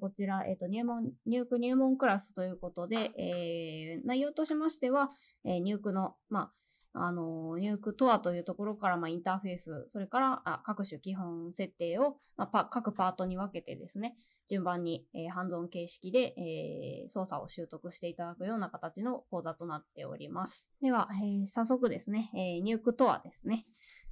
こちら、えっ、ー、と、入門、入区入門クラスということで、えー、内容としましては、えー、入区の、まあ、あのー、入区とはというところから、まあ、インターフェース、それから、あ各種基本設定を、まあ、パ各パートに分けてですね、順番に、えー、ハンズオン形式で、えー、操作を習得していただくような形の講座となっております。では、えー、早速ですね、えー、入区とはですね、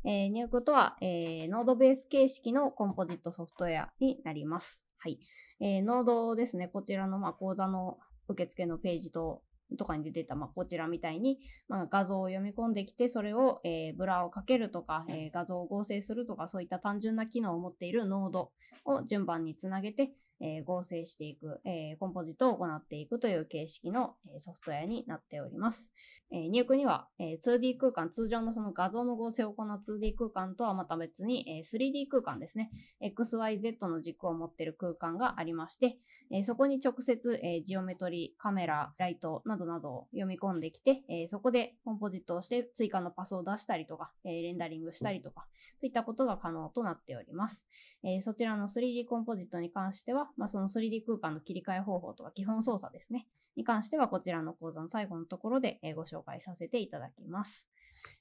えー、入区とは、えー、ノードベース形式のコンポジットソフトウェアになります。はい。えー、ノードですね、こちらの、まあ、講座の受付のページと、とかに出てた、まあ、こちらみたいに、まあ、画像を読み込んできて、それを、えー、ブラをかけるとか、えー、画像を合成するとか、そういった単純な機能を持っているノードを順番につなげて、え合成していく、えコンポジットを行っていくという形式の、えソフトウェアになっております。え入区には、え 2D 空間、通常のその画像の合成を行う 2D 空間とはまた別に、え 3D 空間ですね、XYZ の軸を持っている空間がありまして、えそこに直接、えジオメトリ、カメラ、ライトなどなどを読み込んできて、えそこでコンポジットをして追加のパスを出したりとか、えレンダリングしたりとか、といったことが可能となっております。えそちらの 3D コンポジットに関しては、まあ、その 3D 空間の切り替え方法とか基本操作ですね、に関してはこちらの講座の最後のところで、えご紹介させていただきます。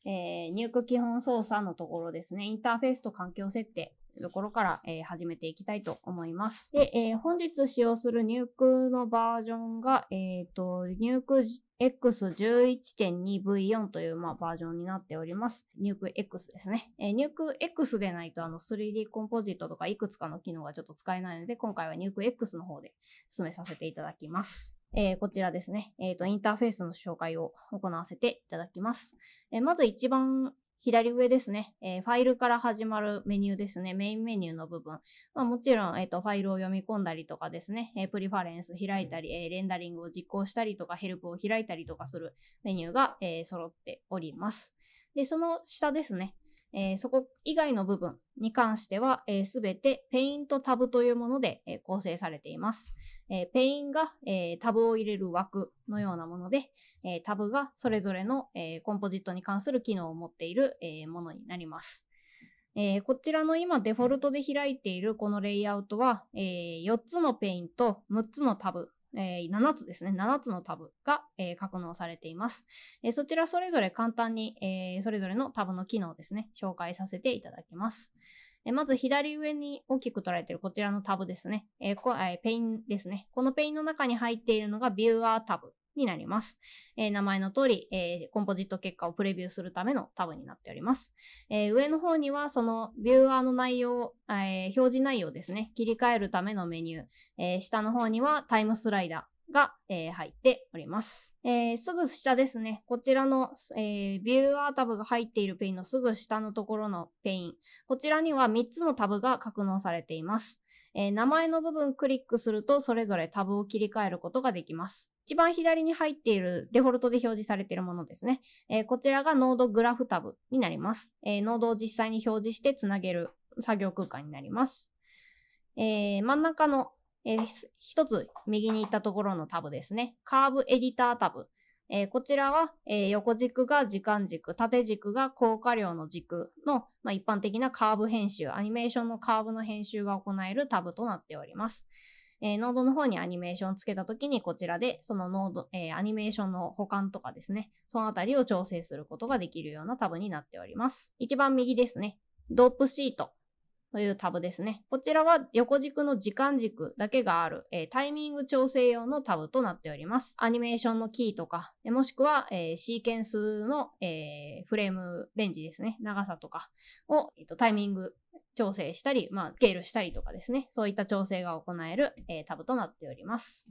えー、入区基本操作のところですね、インターフェースと環境設定、ところから、えー、始めていきたいと思います。で、えー、本日使用する入クのバージョンが、えっ、ー、と、入空 X11.2V4 という、まあ、バージョンになっております。入ク X ですね。えー、入ク X でないとあの 3D コンポジットとかいくつかの機能がちょっと使えないので、今回は入ク X の方で進めさせていただきます。えー、こちらですね、えっ、ー、と、インターフェースの紹介を行わせていただきます。えー、まず一番左上ですね、えー、ファイルから始まるメニューですね、メインメニューの部分。まあ、もちろん、えっ、ー、と、ファイルを読み込んだりとかですね、えー、プリファレンス開いたり、えレンダリングを実行したりとか、ヘルプを開いたりとかするメニューが、え揃っております。で、その下ですね、えそこ以外の部分に関しては、す、え、べ、てペイントタブというもので、え構成されています。えー、ペインが、えー、タブを入れる枠のようなもので、えー、タブがそれぞれの、えー、コンポジットに関する機能を持っている、えー、ものになります。えー、こちらの今デフォルトで開いているこのレイアウトは、えー、4つのペインと6つのタブ、えー、7つですね、7つのタブが、えー、格納されています。えー、そちらそれぞれ簡単に、えー、それぞれのタブの機能ですね、紹介させていただきます。えまず左上に大きく捉えているこちらのタブですね。えーこえペインですね。このペインの中に入っているのがビューアータブになります。えー、名前の通り、えー、コンポジット結果をプレビューするためのタブになっております。えー、上の方には、そのビューアーの内容、え表示内容ですね、切り替えるためのメニュー、え下の方にはタイムスライダー。が、えー、入っております、えー、すぐ下ですね。こちらの、えー、ビューアータブが入っているペインのすぐ下のところのペイン。こちらには3つのタブが格納されています。えー、名前の部分クリックするとそれぞれタブを切り替えることができます。一番左に入っているデフォルトで表示されているものですね。えー、こちらがノードグラフタブになります。えー、ノードを実際に表示してつなげる作業空間になります。えー、真ん中のえー、一つ右に行ったところのタブですね。カーブエディタータブ。えー、こちらは、えー、横軸が時間軸、縦軸が効果量の軸の、まあ、一般的なカーブ編集、アニメーションのカーブの編集が行えるタブとなっております。えー、ノードの方にアニメーションをつけたときに、こちらでそのノード、えー、アニメーションの保管とかですね、そのあたりを調整することができるようなタブになっております。一番右ですね。ドープシート。というタブですね。こちらは横軸の時間軸だけがある、えー、タイミング調整用のタブとなっております。アニメーションのキーとか、もしくは、えー、シーケンスの、えー、フレームレンジですね、長さとかを、えーと、タイミング調整したり、まあ、スケールしたりとかですね、そういった調整が行える、えタブとなっております。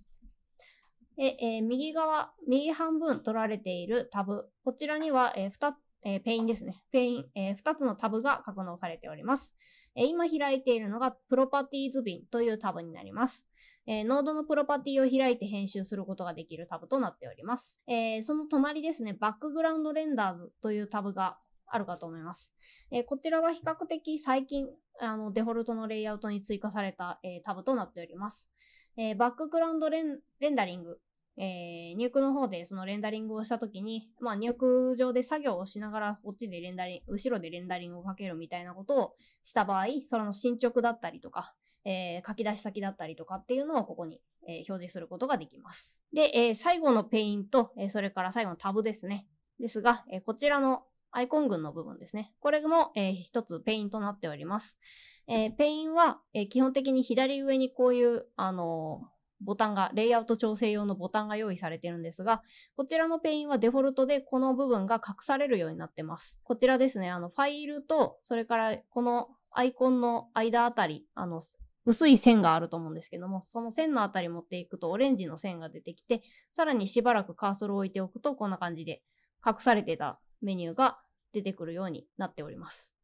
でえ右側、右半分取られているタブ、こちらには、え2えー、ペインですね。ペイン、えー、2つのタブが格納されております。え今開いているのがプロパティーズンというタブになります。えー、ノードのプロパティを開いて編集することができるタブとなっております。えー、その隣ですね、バックグラウンドレンダーズというタブがあるかと思います。えー、こちらは比較的最近、あの、デフォルトのレイアウトに追加された、えタブとなっております。えバックグラウンドレンダリングえー、入クの方でそのレンダリングをした時に、まあ、入区上で作業をしながらこっちでレンダリング、後ろでレンダリングをかけるみたいなことをした場合、その進捗だったりとか、えー、書き出し先だったりとかっていうのをここに、えー、表示することができます。で、えー、最後のペインと、えそれから最後のタブですね。ですが、えこちらのアイコン群の部分ですね。これも、えー、一つペインとなっております。えペインは、え基本的に左上にこういう、あのボタンが、レイアウト調整用のボタンが用意されてるんですが、こちらのペインはデフォルトでこの部分が隠されるようになってます。こちらですね、あの、ファイルと、それからこのアイコンの間あたり、あの、薄い線があると思うんですけども、その線のあたり持っていくとオレンジの線が出てきて、さらにしばらくカーソルを置いておくと、こんな感じで隠されてたメニューが出てくるようになっております。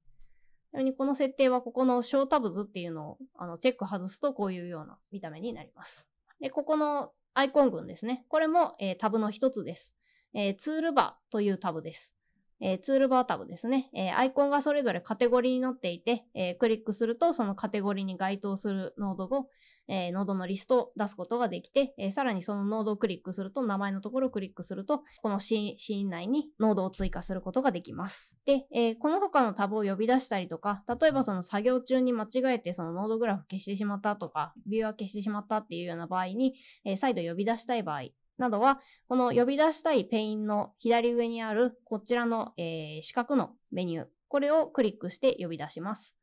なみにこの設定はここのショータブズっていうのをあのチェック外すとこういうような見た目になります。で、ここのアイコン群ですね。これも、えー、タブの一つです、えー、ツールバーというタブです。えー、ツールバータブですね、えアイコンがそれぞれカテゴリーに載っていて、えクリックするとそのカテゴリーに該当するノードを、えー、ノードのリストを出すことができて、えー、さらにそのノードをクリックすると、名前のところをクリックすると、このシーンシーン内にノードを追加することができます。で、えー、この他のタブを呼び出したりとか、例えばその作業中に間違えてそのノードグラフ消してしまったとか、ビューは消してしまったっていうような場合に、えー、再度呼び出したい場合、などは、この呼び出したいペインの左上にあるこちらの、えー、四角のメニュー、これをクリックして呼び出します。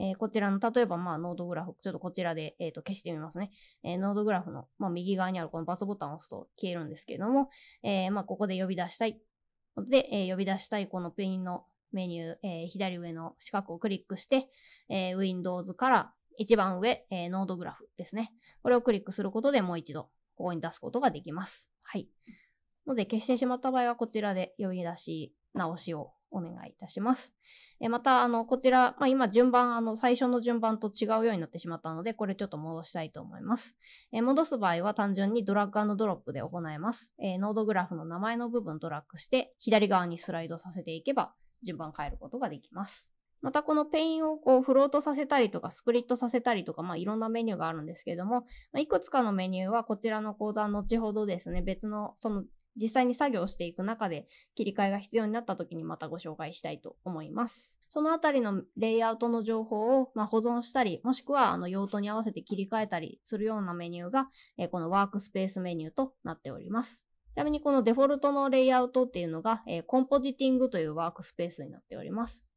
えー、こちらの、例えば、まあ、ノードグラフ、ちょっとこちらで、えっ、ー、と、消してみますね。えー、ノードグラフの、まあ、右側にあるこのバツボタンを押すと消えるんですけれども、えまあ、ここで呼び出したい。で、え呼び出したいこのペインのメニュー、え左上の四角をクリックして、え Windows から一番上、えノードグラフですね。これをクリックすることでもう一度、ここに出すことができます。はい。ので、消してしまった場合は、こちらで呼び出し直しをお願いいたします。えまた、あの、こちら、まあ、今順番、あの、最初の順番と違うようになってしまったので、これちょっと戻したいと思います。え戻す場合は単純にドラッグドロップで行います。えノードグラフの名前の部分ドラッグして、左側にスライドさせていけば、順番変えることができます。またこのペインをこうフロートさせたりとかスプリットさせたりとか、まあ、いろんなメニューがあるんですけれども、まあ、いくつかのメニューはこちらの講座後ほどですね別のその実際に作業していく中で切り替えが必要になった時にまたご紹介したいと思います。そのあたりのレイアウトの情報を、まあ、保存したり、もしくはあの用途に合わせて切り替えたりするようなメニューが、えー、このワークスペースメニューとなっております。ちなみにこのデフォルトのレイアウトっていうのが、えー、コンポジティングというワークスペースになっております。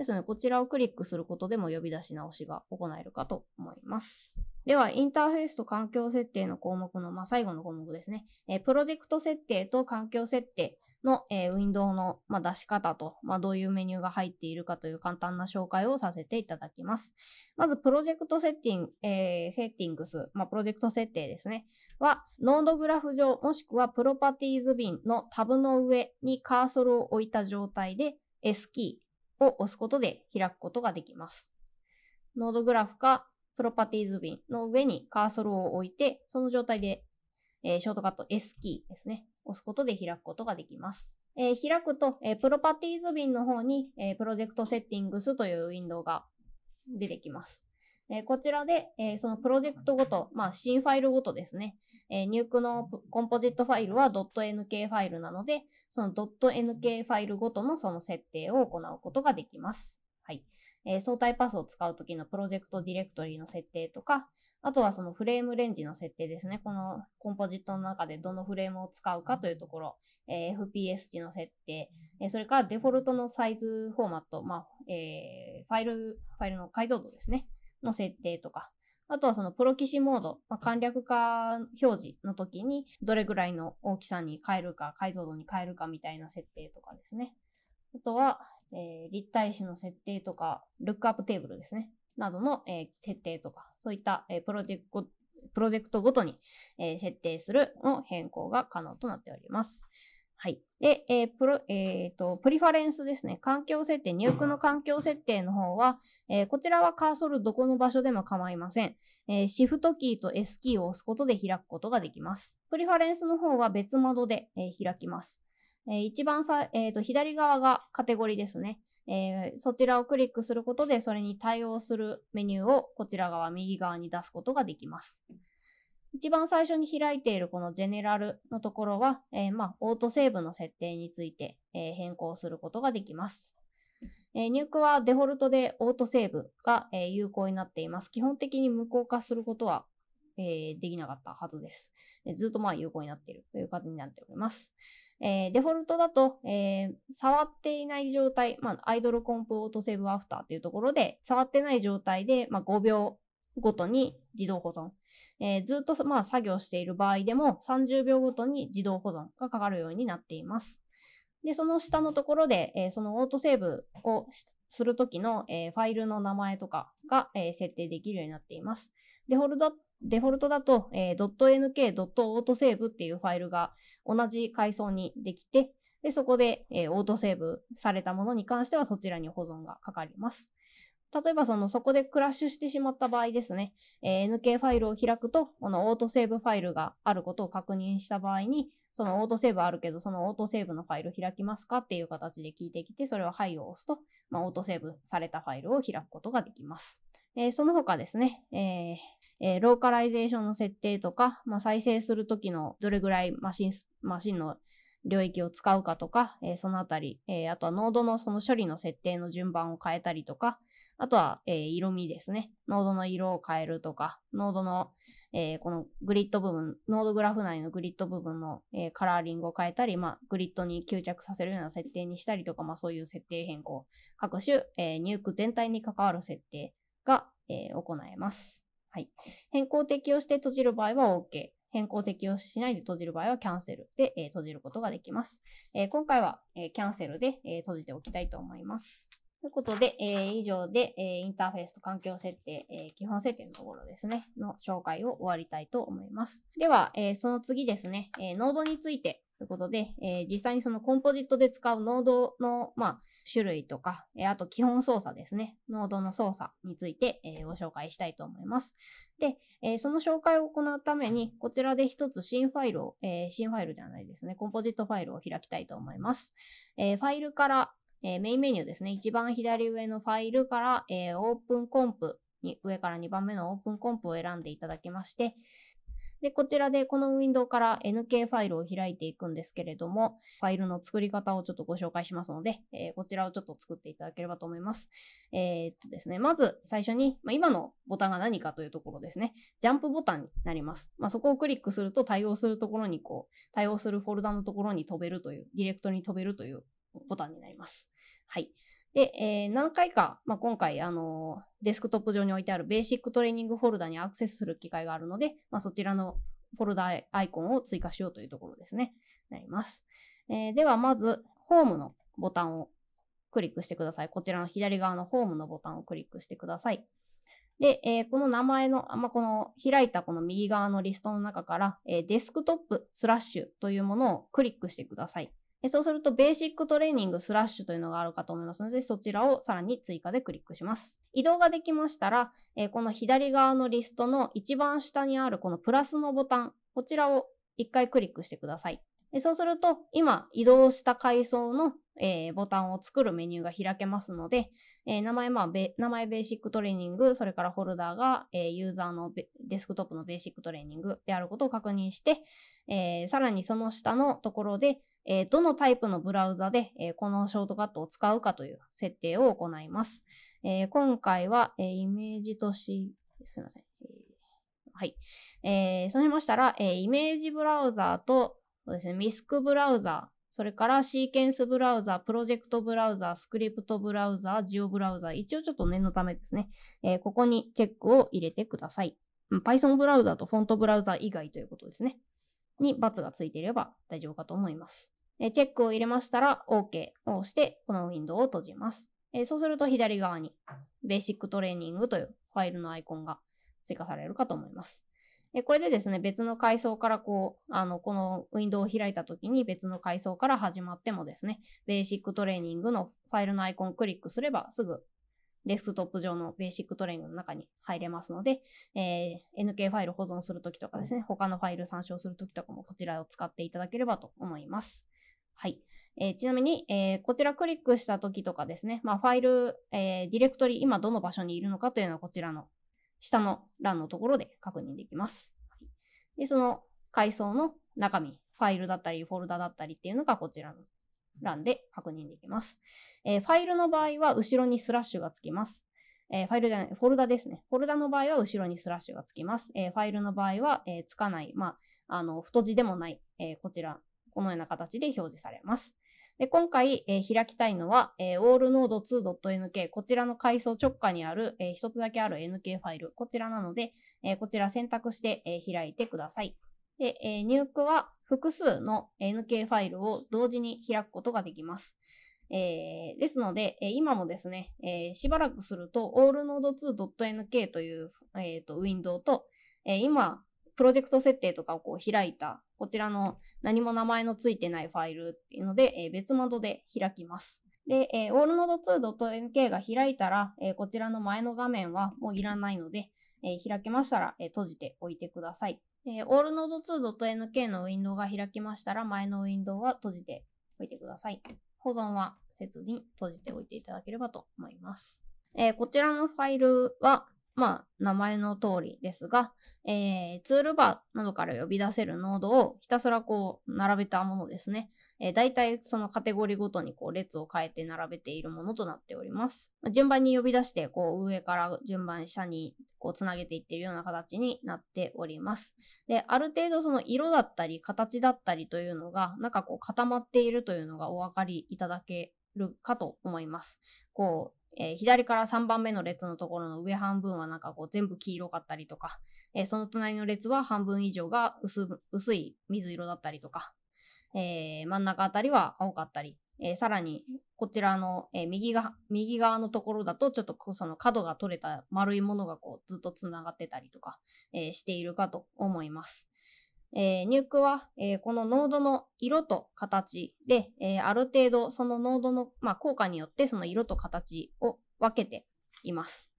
ですので、こちらをクリックすることでも呼び出し直しが行えるかと思います。では、インターフェースと環境設定の項目の、まあ、最後の項目ですね、えー、プロジェクト設定と環境設定の、えー、ウィンドウの、まあ、出し方と、まあ、どういうメニューが入っているかという簡単な紹介をさせていただきます。まず、プロジェクトセッティング、えー、セッティングス、まあ、プロジェクト設定ですね、は、ノードグラフ上、もしくはプロパティーズ瓶のタブの上にカーソルを置いた状態で、S キー、を押すことで開くことができます。ノードグラフかプロパティーズ瓶の上にカーソルを置いて、その状態で、えー、ショートカット S キーですね、押すことで開くことができます。えー、開くと、えー、プロパティーズ瓶の方に、えプロジェクトセッティングスというウィンドウが出てきます。えこちらで、えそのプロジェクトごと、まあ、新ファイルごとですね、え入区のコンポジットファイルは .nk ファイルなので、その .nk ファイルごとのその設定を行うことができます。はい。えー、相対パスを使うときのプロジェクトディレクトリの設定とか、あとはそのフレームレンジの設定ですね。このコンポジットの中でどのフレームを使うかというところ、えー、FPS 値の設定、えー、それからデフォルトのサイズフォーマット、まあえー、ファイル、ファイルの解像度ですね、の設定とか、あとはそのプロキ士モード、まあ、簡略化表示の時にどれぐらいの大きさに変えるか、解像度に変えるかみたいな設定とかですね。あとは、えー、立体紙の設定とか、ルックアップテーブルですね。などの、えー、設定とか、そういった、えー、プロジェクトプロジェクトごとに、え設定するの変更が可能となっております。はい。で、えー、プロ、えっ、ー、と、プリファレンスですね。環境設定、入浴の環境設定の方は、えー、こちらはカーソルどこの場所でも構いません。えシフトキーと S キーを押すことで開くことができます。プリファレンスの方は別窓で、え開きます。え一番さ、えっ、と、左側がカテゴリーですね。えそちらをクリックすることで、それに対応するメニューをこちら側、右側に出すことができます。一番最初に開いているこのジェネラルのところは、えー、まあ、オートセーブの設定について、えー、変更することができます。えー、入区はデフォルトでオートセーブが、え有効になっています。基本的に無効化することは、えできなかったはずです。ずっとまあ有効になっているという感じになっております。えデフォルトだと、え触っていない状態、まあ、アイドルコンプオートセーブアフターというところで、触ってない状態で、まあ、5秒ごとに自動保存えー、ずっと、まあ、作業している場合でも30秒ごとに自動保存がかかるようになっています。で、その下のところで、えー、そのオートセーブをするときの、えー、ファイルの名前とかが、えー、設定できるようになっています。デフォルトデフォルトだと、えー、.nk.autosave っていうファイルが同じ階層にできて、でそこで、えー、オートセーブされたものに関してはそちらに保存がかかります。例えばそのそこでクラッシュしてしまった場合ですね、えー、NK ファイルを開くと、このオートセーブファイルがあることを確認した場合に、そのオートセーブあるけど、そのオートセーブのファイル開きますかっていう形で聞いてきて、それははいを押すと、まあ、オートセーブされたファイルを開くことができます。えー、その他ですね、えーえー、ローカライゼーションの設定とか、まあ、再生するときのどれぐらいマシン、マシンの領域を使うかとか、えー、そのあたり、えー、あとはノードのその処理の設定の順番を変えたりとか、あとは、えー、色味ですね。ノードの色を変えるとか、ノードの、えー、このグリッド部分、ノードグラフ内のグリッド部分の、えー、カラーリングを変えたり、まあ、グリッドに吸着させるような設定にしたりとか、まあ、そういう設定変更、各種、え入区全体に関わる設定が、え行えます。はい。変更適用して閉じる場合は OK。変更適用しないで閉じる場合はキャンセルで、え閉じることができます。え今回は、えキャンセルで、え閉じておきたいと思います。ということで、えー、以上で、えー、インターフェースと環境設定、えー、基本設定のところですね、の紹介を終わりたいと思います。では、えー、その次ですね、えー、ノードについてということで、えー、実際にそのコンポジットで使うノードの、まあ、種類とか、えー、あと基本操作ですね、ノードの操作について、えー、ご紹介したいと思います。で、えその紹介を行うために、こちらで一つ新ファイルを、え新ファイルじゃないですね、コンポジットファイルを開きたいと思います。えファイルから、えー、メインメニューですね。一番左上のファイルから、えー、オープンコンプに、上から2番目のオープンコンプを選んでいただきまして、で、こちらでこのウィンドウから NK ファイルを開いていくんですけれども、ファイルの作り方をちょっとご紹介しますので、えー、こちらをちょっと作っていただければと思います。えー、っとですね、まず最初に、まあ、今のボタンが何かというところですね、ジャンプボタンになります。まあ、そこをクリックすると対応するところにこう、対応するフォルダのところに飛べるという、ディレクトに飛べるというボタンになります。はい。で、えー、何回か、まあ、今回、あのデスクトップ上に置いてあるベーシックトレーニングフォルダにアクセスする機会があるので、まあ、そちらのフォルダアイコンを追加しようというところですね。なります。えー、では、まず、ホームのボタンをクリックしてください。こちらの左側のホームのボタンをクリックしてください。で、えー、この名前の、まあ、この開いたこの右側のリストの中から、えー、デスクトップスラッシュというものをクリックしてください。そうすると、ベーシックトレーニングスラッシュというのがあるかと思いますので、そちらをさらに追加でクリックします。移動ができましたら、えー、この左側のリストの一番下にあるこのプラスのボタン、こちらを一回クリックしてください。そうすると、今移動した階層の、えー、ボタンを作るメニューが開けますので、えー、名前、まあ、名前ベーシックトレーニング、それからホルダーが、えー、ユーザーのデスクトップのベーシックトレーニングであることを確認して、さらにその下のところで、えー、どのタイプのブラウザで、えー、このショートカットを使うかという設定を行います。えー、今回は、えイメージとし、すいません。はい。えー、そうしましたら、えイメージブラウザーと、そうですね、ミスクブラウザー、それからシーケンスブラウザー、プロジェクトブラウザー、スクリプトブラウザー、ジオブラウザー、一応ちょっと念のためですね、えここにチェックを入れてください。Python ブラウザーとフォントブラウザー以外ということですね。に×がついていれば大丈夫かと思います。えチェックを入れましたら OK を押して、このウィンドウを閉じます。えそうすると左側に、ベーシックトレーニングというファイルのアイコンが追加されるかと思います。えこれでですね、別の階層からこう、あの、このウィンドウを開いた時に別の階層から始まってもですね、ベーシックトレーニングのファイルのアイコンをクリックすればすぐデスクトップ上のベーシックトレーニングの中に入れますので、えー、NK ファイル保存するときとかですね、他のファイル参照するときとかもこちらを使っていただければと思います。はい。えー、ちなみに、えー、こちらクリックしたときとかですね、まあ、ファイル、えー、ディレクトリ、今どの場所にいるのかというのはこちらの下の欄のところで確認できます。はい、で、その階層の中身、ファイルだったり、フォルダだったりっていうのがこちらの欄で確認できます。えー、ファイルの場合は後ろにスラッシュがつきます。えー、ファイルじゃない、フォルダですね。フォルダの場合は後ろにスラッシュがつきます。えー、ファイルの場合は、えー、つかない、まあ、あの、太字でもない、えこちら、このような形で表示されます。で今回、え開きたいのは、え allnode2.nk、こちらの階層直下にある、えー、一つだけある NK ファイル、こちらなので、えこちら選択して、え開いてください。で、えー、入区は複数の NK ファイルを同時に開くことができます。えー、ですので、えー、今もですね、えー、しばらくすると allnode2.nk という、えーと、ウィンドウと、え今、プロジェクト設定とかをこう開いた、こちらの何も名前のついてないファイルっていうので、え別窓で開きます。で、えー、allnode2.nk が開いたら、えこちらの前の画面はもういらないので、え開けましたら、え閉じておいてください。えー、allnode2.nk のウィンドウが開きましたら、前のウィンドウは閉じておいてください。保存はせずに閉じておいていただければと思います。えー、こちらのファイルは、まあ、名前の通りですが、えー、ツールバーなどから呼び出せるノードをひたすらこう、並べたものですね。えー、大体そのカテゴリーごとにこう、列を変えて並べているものとなっております。順番に呼び出して、こう、上から順番下にこうつなげていってるような形になっております。で、ある程度その色だったり形だったりというのがなんかこう固まっているというのがお分かりいただけるかと思います。こうえー、左から3番目の列のところの上半分はなんかこう全部黄色かったりとか、えー、その隣の列は半分以上が薄い水色だったりとか、えー、真ん中あたりは青かったりえー、さらにこちらの、えー、右が右側のところだとちょっとその角が取れた丸いものがこうずっとつながってたりとか、えー、しているかと思います。えー、入区は、えー、このノードの色と形で、えー、ある程度そのノードの、まあ、効果によってその色と形を分けています。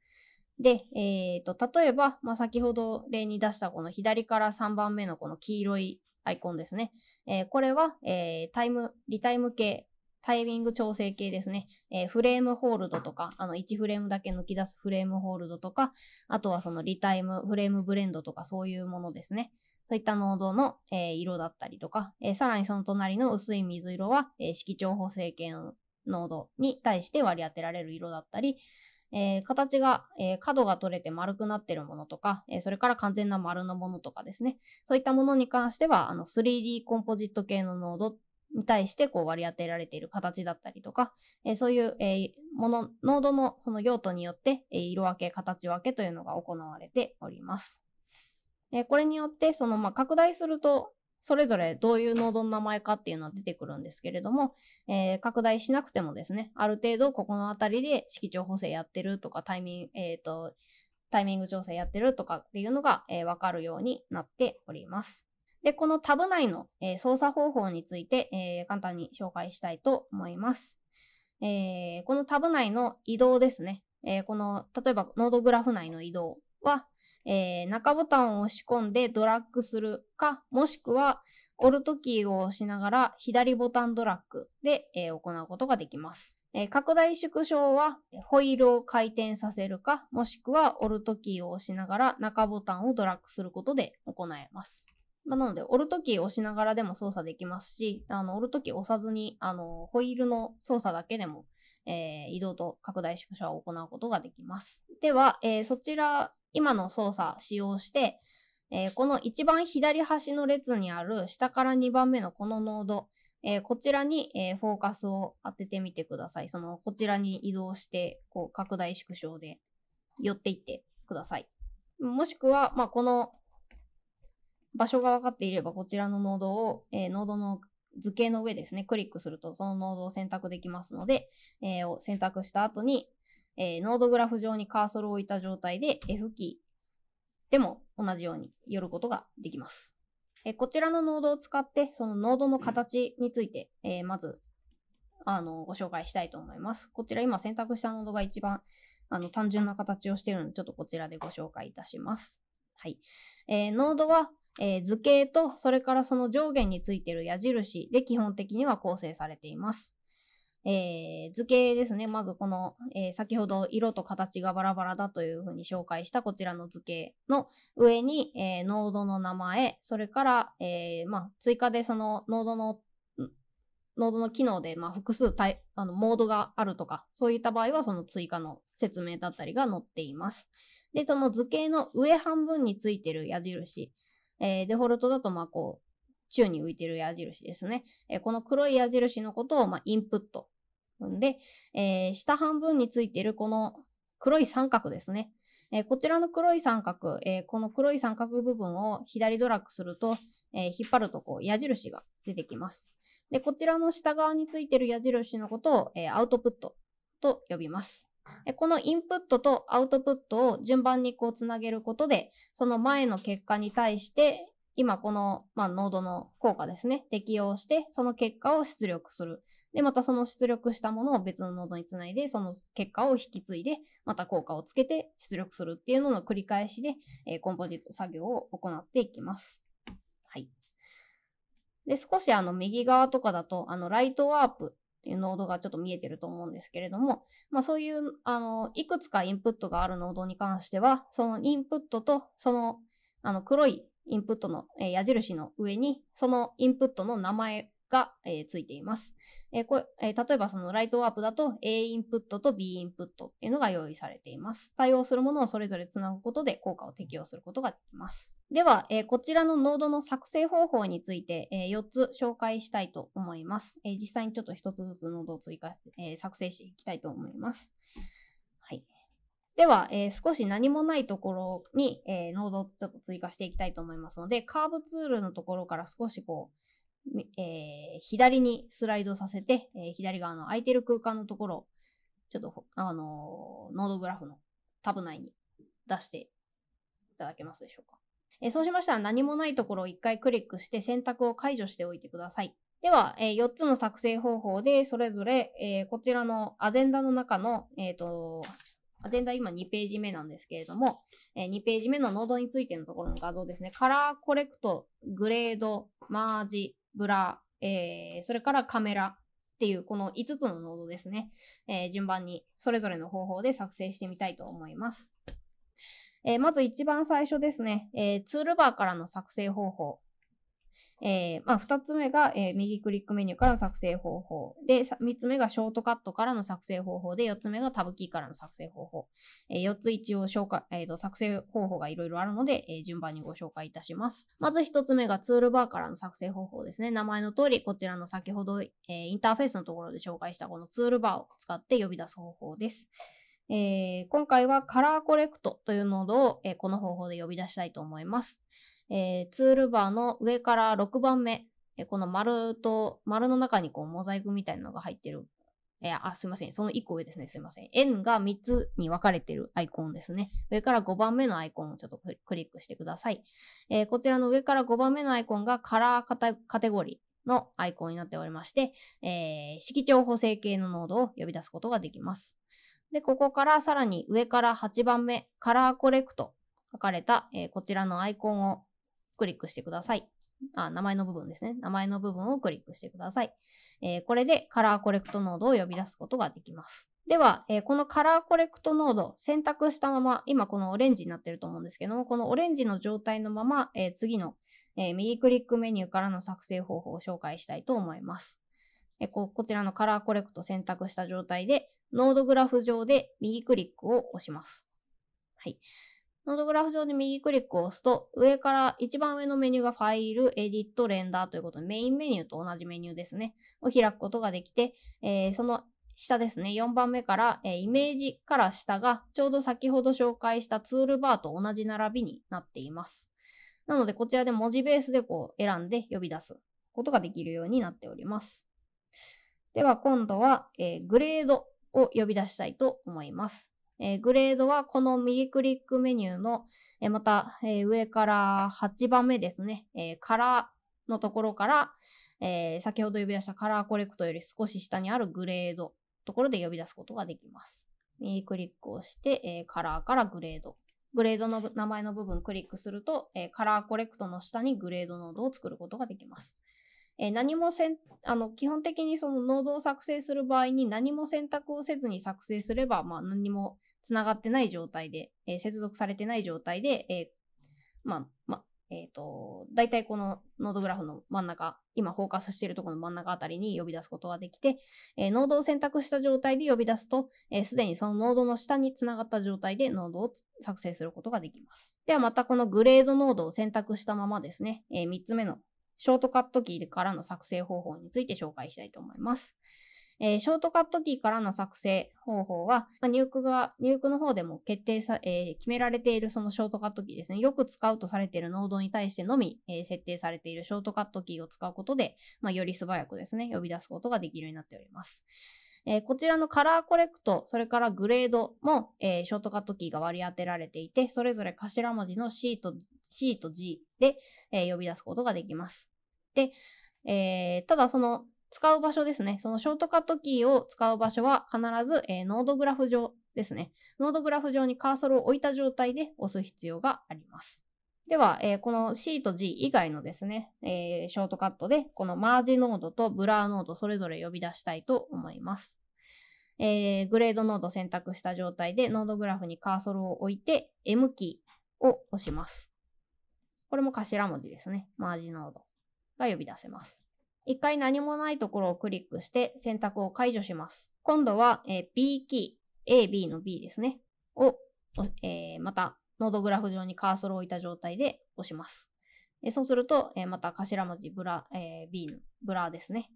で、えーと、と例えば、まあ、先ほど例に出したこの左から3番目のこの黄色いアイコンですね。えー、これは、えー、タイム、リタイム系タイミング調整系ですね。えー、フレームホールドとか、あの、1フレームだけ抜き出すフレームホールドとか、あとはそのリタイム、フレームブレンドとかそういうものですね。そういった濃度の、えー、色だったりとか、えー、さらにその隣の薄い水色は、え色調補正系の濃度に対して割り当てられる色だったり、えー、形が、えー、角が取れて丸くなってるものとか、えー、それから完全な丸のものとかですね。そういったものに関しては、あの 3D コンポジット系の濃度に対してこう割り当てられている形だったりとか、えー、そういう、えー、もの、濃度のその用途によって、えー、色分け、形分けというのが行われております。えこれによって、その、まあ、拡大すると、それぞれどういう濃度の名前かっていうのは出てくるんですけれども、え拡大しなくてもですね、ある程度ここの辺りで色調補正やってるとか、タイミング、えっ、と、タイミング調整やってるとかっていうのが、えー、わかるようになっております。で、このタブ内の、えー、操作方法について、えー、簡単に紹介したいと思います。えー、このタブ内の移動ですね。えこの、例えばノードグラフ内の移動は、え中ボタンを押し込んでドラッグするか、もしくは、オルトキーを押しながら左ボタンドラッグで、え行うことができます。え拡大縮小は、ホイールを回転させるか、もしくはオルトキーを押しながら中ボタンをドラッグすることで行えます。まあ、なので、折るとき押しながらでも操作できますし、あの、折るとき押さずに、あの、ホイールの操作だけでも、えー、移動と拡大縮小を行うことができます。では、えー、そちら、今の操作使用して、えー、この一番左端の列にある下から2番目のこのノード、えー、こちらに、えー、フォーカスを当ててみてください。その、こちらに移動して、こう、拡大縮小で寄っていってください。もしくは、まあ、この場所が分かっていれば、こちらのノードを、えー、ノードの図形の上ですね、クリックするとそのノードを選択できますので、えー、選択した後に、えー、ノードグラフ上にカーソルを置いた状態で F キーでも同じように寄ることができます。えー、こちらのノードを使って、そのノードの形について、えー、まず、あの、ご紹介したいと思います。こちら今選択したノードが一番、あの、単純な形をしているので、ちょっとこちらでご紹介いたします。はい。えー、ノードはえー、図形とそれからその上下についてる矢印で基本的には構成されています。えー、図形ですね。まずこの、えー、先ほど色と形がバラバラだというふうに紹介したこちらの図形の上に、えー、ノードの名前、それから、えまあ、追加でそのノードのノードの機能で、まあ、複数タあのモードがあるとか、そういった場合はその追加の説明だったりが載っています。で、その図形の上半分についてる矢印。えー、デフォルトだと、まあ、こう、宙に浮いてる矢印ですね。えー、この黒い矢印のことを、まあ、インプット。んで、えー、下半分についてるこの黒い三角ですね。えこちらの黒い三角、えこの黒い三角部分を左ドラッグすると、え引っ張るとこう矢印が出てきます。で、こちらの下側についてる矢印のことを、えアウトプットと呼びます。このインプットとアウトプットを順番にこうつなげることで、その前の結果に対して、今この、まあ、ノードの効果ですね、適用して、その結果を出力する。で、またその出力したものを別のノードにつないで、その結果を引き継いで、また効果をつけて出力するっていうのの繰り返しで、えー、コンポジット作業を行っていきます。はい。で、少しあの右側とかだと、あの、ライトワープっていうノードがちょっと見えてると思うんですけれども、まあそういう、あの、いくつかインプットがあるノードに関しては、そのインプットと、その、あの、黒いインプットの、え矢印の上に、そのインプットの名前が、えー、ついています。えー、これえー、例えばそのライトワープだと A インプットと B インプットっていうのが用意されています。対応するものをそれぞれつなぐことで効果を適用することができます。では、えー、こちらのノードの作成方法について、えー、4つ紹介したいと思います。えー、実際にちょっと1つずつノードを追加、え作成していきたいと思います。はい。では、え少し何もないところに、えノードをちょっと追加していきたいと思いますので、カーブツールのところから少しこう、え左にスライドさせて、え左側の空いてる空間のところを、ちょっと、あのノードグラフのタブ内に出していただけますでしょうか。えー、そうしましたら何もないところを1回クリックして選択を解除しておいてください。では、えー、4つの作成方法で、それぞれ、えー、こちらのアジェンダの中の、えっ、ー、と、アジェンダ今2ページ目なんですけれども、え2ページ目のノードについてのところの画像ですね。カラーコレクト、グレード、マージ、ブラ、えそれからカメラっていうこの5つのノードですね、え順番にそれぞれの方法で作成してみたいと思います。えー、まず一番最初ですね、えー、ツールバーからの作成方法。えー、まあ、2つ目が、え右クリックメニューからの作成方法。で、3つ目がショートカットからの作成方法で、4つ目がタブキーからの作成方法。え4つ一応紹介、えーと、作成方法がいろいろあるので、え順番にご紹介いたします。まず1つ目がツールバーからの作成方法ですね。名前の通り、こちらの先ほど、えインターフェースのところで紹介したこのツールバーを使って呼び出す方法です。えー、今回はカラーコレクトというノードを、えー、この方法で呼び出したいと思います。えー、ツールバーの上から6番目、えこの丸と、丸の中にこうモザイクみたいなのが入ってる。えあ、すいません。その1個上ですね。すいません。円が3つに分かれてるアイコンですね。上から5番目のアイコンをちょっとクリックしてください。えこちらの上から5番目のアイコンがカラーカテゴリー。のアイコンになっておりまして、えー、色調補正系のノードを呼び出すことができます。で、ここからさらに上から8番目、カラーコレクト書かれた、えー、こちらのアイコンをクリックしてください。あ、名前の部分ですね。名前の部分をクリックしてください。えー、これでカラーコレクトノードを呼び出すことができます。では、えー、このカラーコレクトノード選択したまま、今このオレンジになってると思うんですけども、このオレンジの状態のまま、えー、次の、え右クリックメニューからの作成方法を紹介したいと思います。えこちらのカラーコレクト選択した状態で、ノードグラフ上で右クリックを押します。はい。ノードグラフ上で右クリックを押すと、上から一番上のメニューがファイル、エディット、レンダーということで、メインメニューと同じメニューですね、を開くことができて、えー、その下ですね、4番目から、えー、イメージから下が、ちょうど先ほど紹介したツールバーと同じ並びになっています。なので、こちらで文字ベースでこう選んで呼び出すことができるようになっております。では、今度は、えー、グレードを呼び出したいと思います。えー、グレードはこの右クリックメニューの、えー、また、えー、上から8番目ですね、えカラーのところから、え先ほど呼び出したカラーコレクトより少し下にあるグレードところで呼び出すことができます。右クリックをして、えカラーからグレード。グレードの名前の部分クリックすると、えカラーコレクトの下にグレードノードを作ることができます。えー、何もせんあの基本的にそのノードを作成する場合に何も選択をせずに作成すれば、まあ、何もつながってない状態で、えー、接続されてない状態で、えー、まあ、まあ、えっ、ー、と、大体このノードグラフの真ん中、今フォーカスしているところの真ん中あたりに呼び出すことができて、えー、ノードを選択した状態で呼び出すと、す、えー、で、にそのノードの下につながった状態でノードを作成することができます。ではまたこのグレードノードを選択したままですね、えー、3つ目のショートカットキーからの作成方法について紹介したいと思います。えー、ショートカットキーからの作成方法は、まあ、入区が、入区の方でも決定さ、えー、決められているそのショートカットキーですね。よく使うとされているノードに対してのみ、えー、設定されているショートカットキーを使うことで、まあ、より素早くですね、呼び出すことができるようになっております。えー、こちらのカラーコレクト、それからグレードも、えー、ショートカットキーが割り当てられていて、それぞれ頭文字の C と C と G で、えー、呼び出すことができます。で、えー、ただその使う場所ですね。そのショートカットキーを使う場所は必ず、えー、ノードグラフ上ですね。ノードグラフ上にカーソルを置いた状態で押す必要があります。では、えー、この C と G 以外のですね、えー、ショートカットで、このマージノードとブラーノードそれぞれ呼び出したいと思います。えー、グレードノード選択した状態で、ノードグラフにカーソルを置いて、M キーを押します。これも頭文字ですね。マージノード。が呼び出せます。一回何もないところをクリックして選択を解除します。今度は、えー、B キー、A、B の B ですね。を、えー、またノードグラフ上にカーソルを置いた状態で押します。えー、そうすると、えまた頭文字ブラ、え B のブラですね。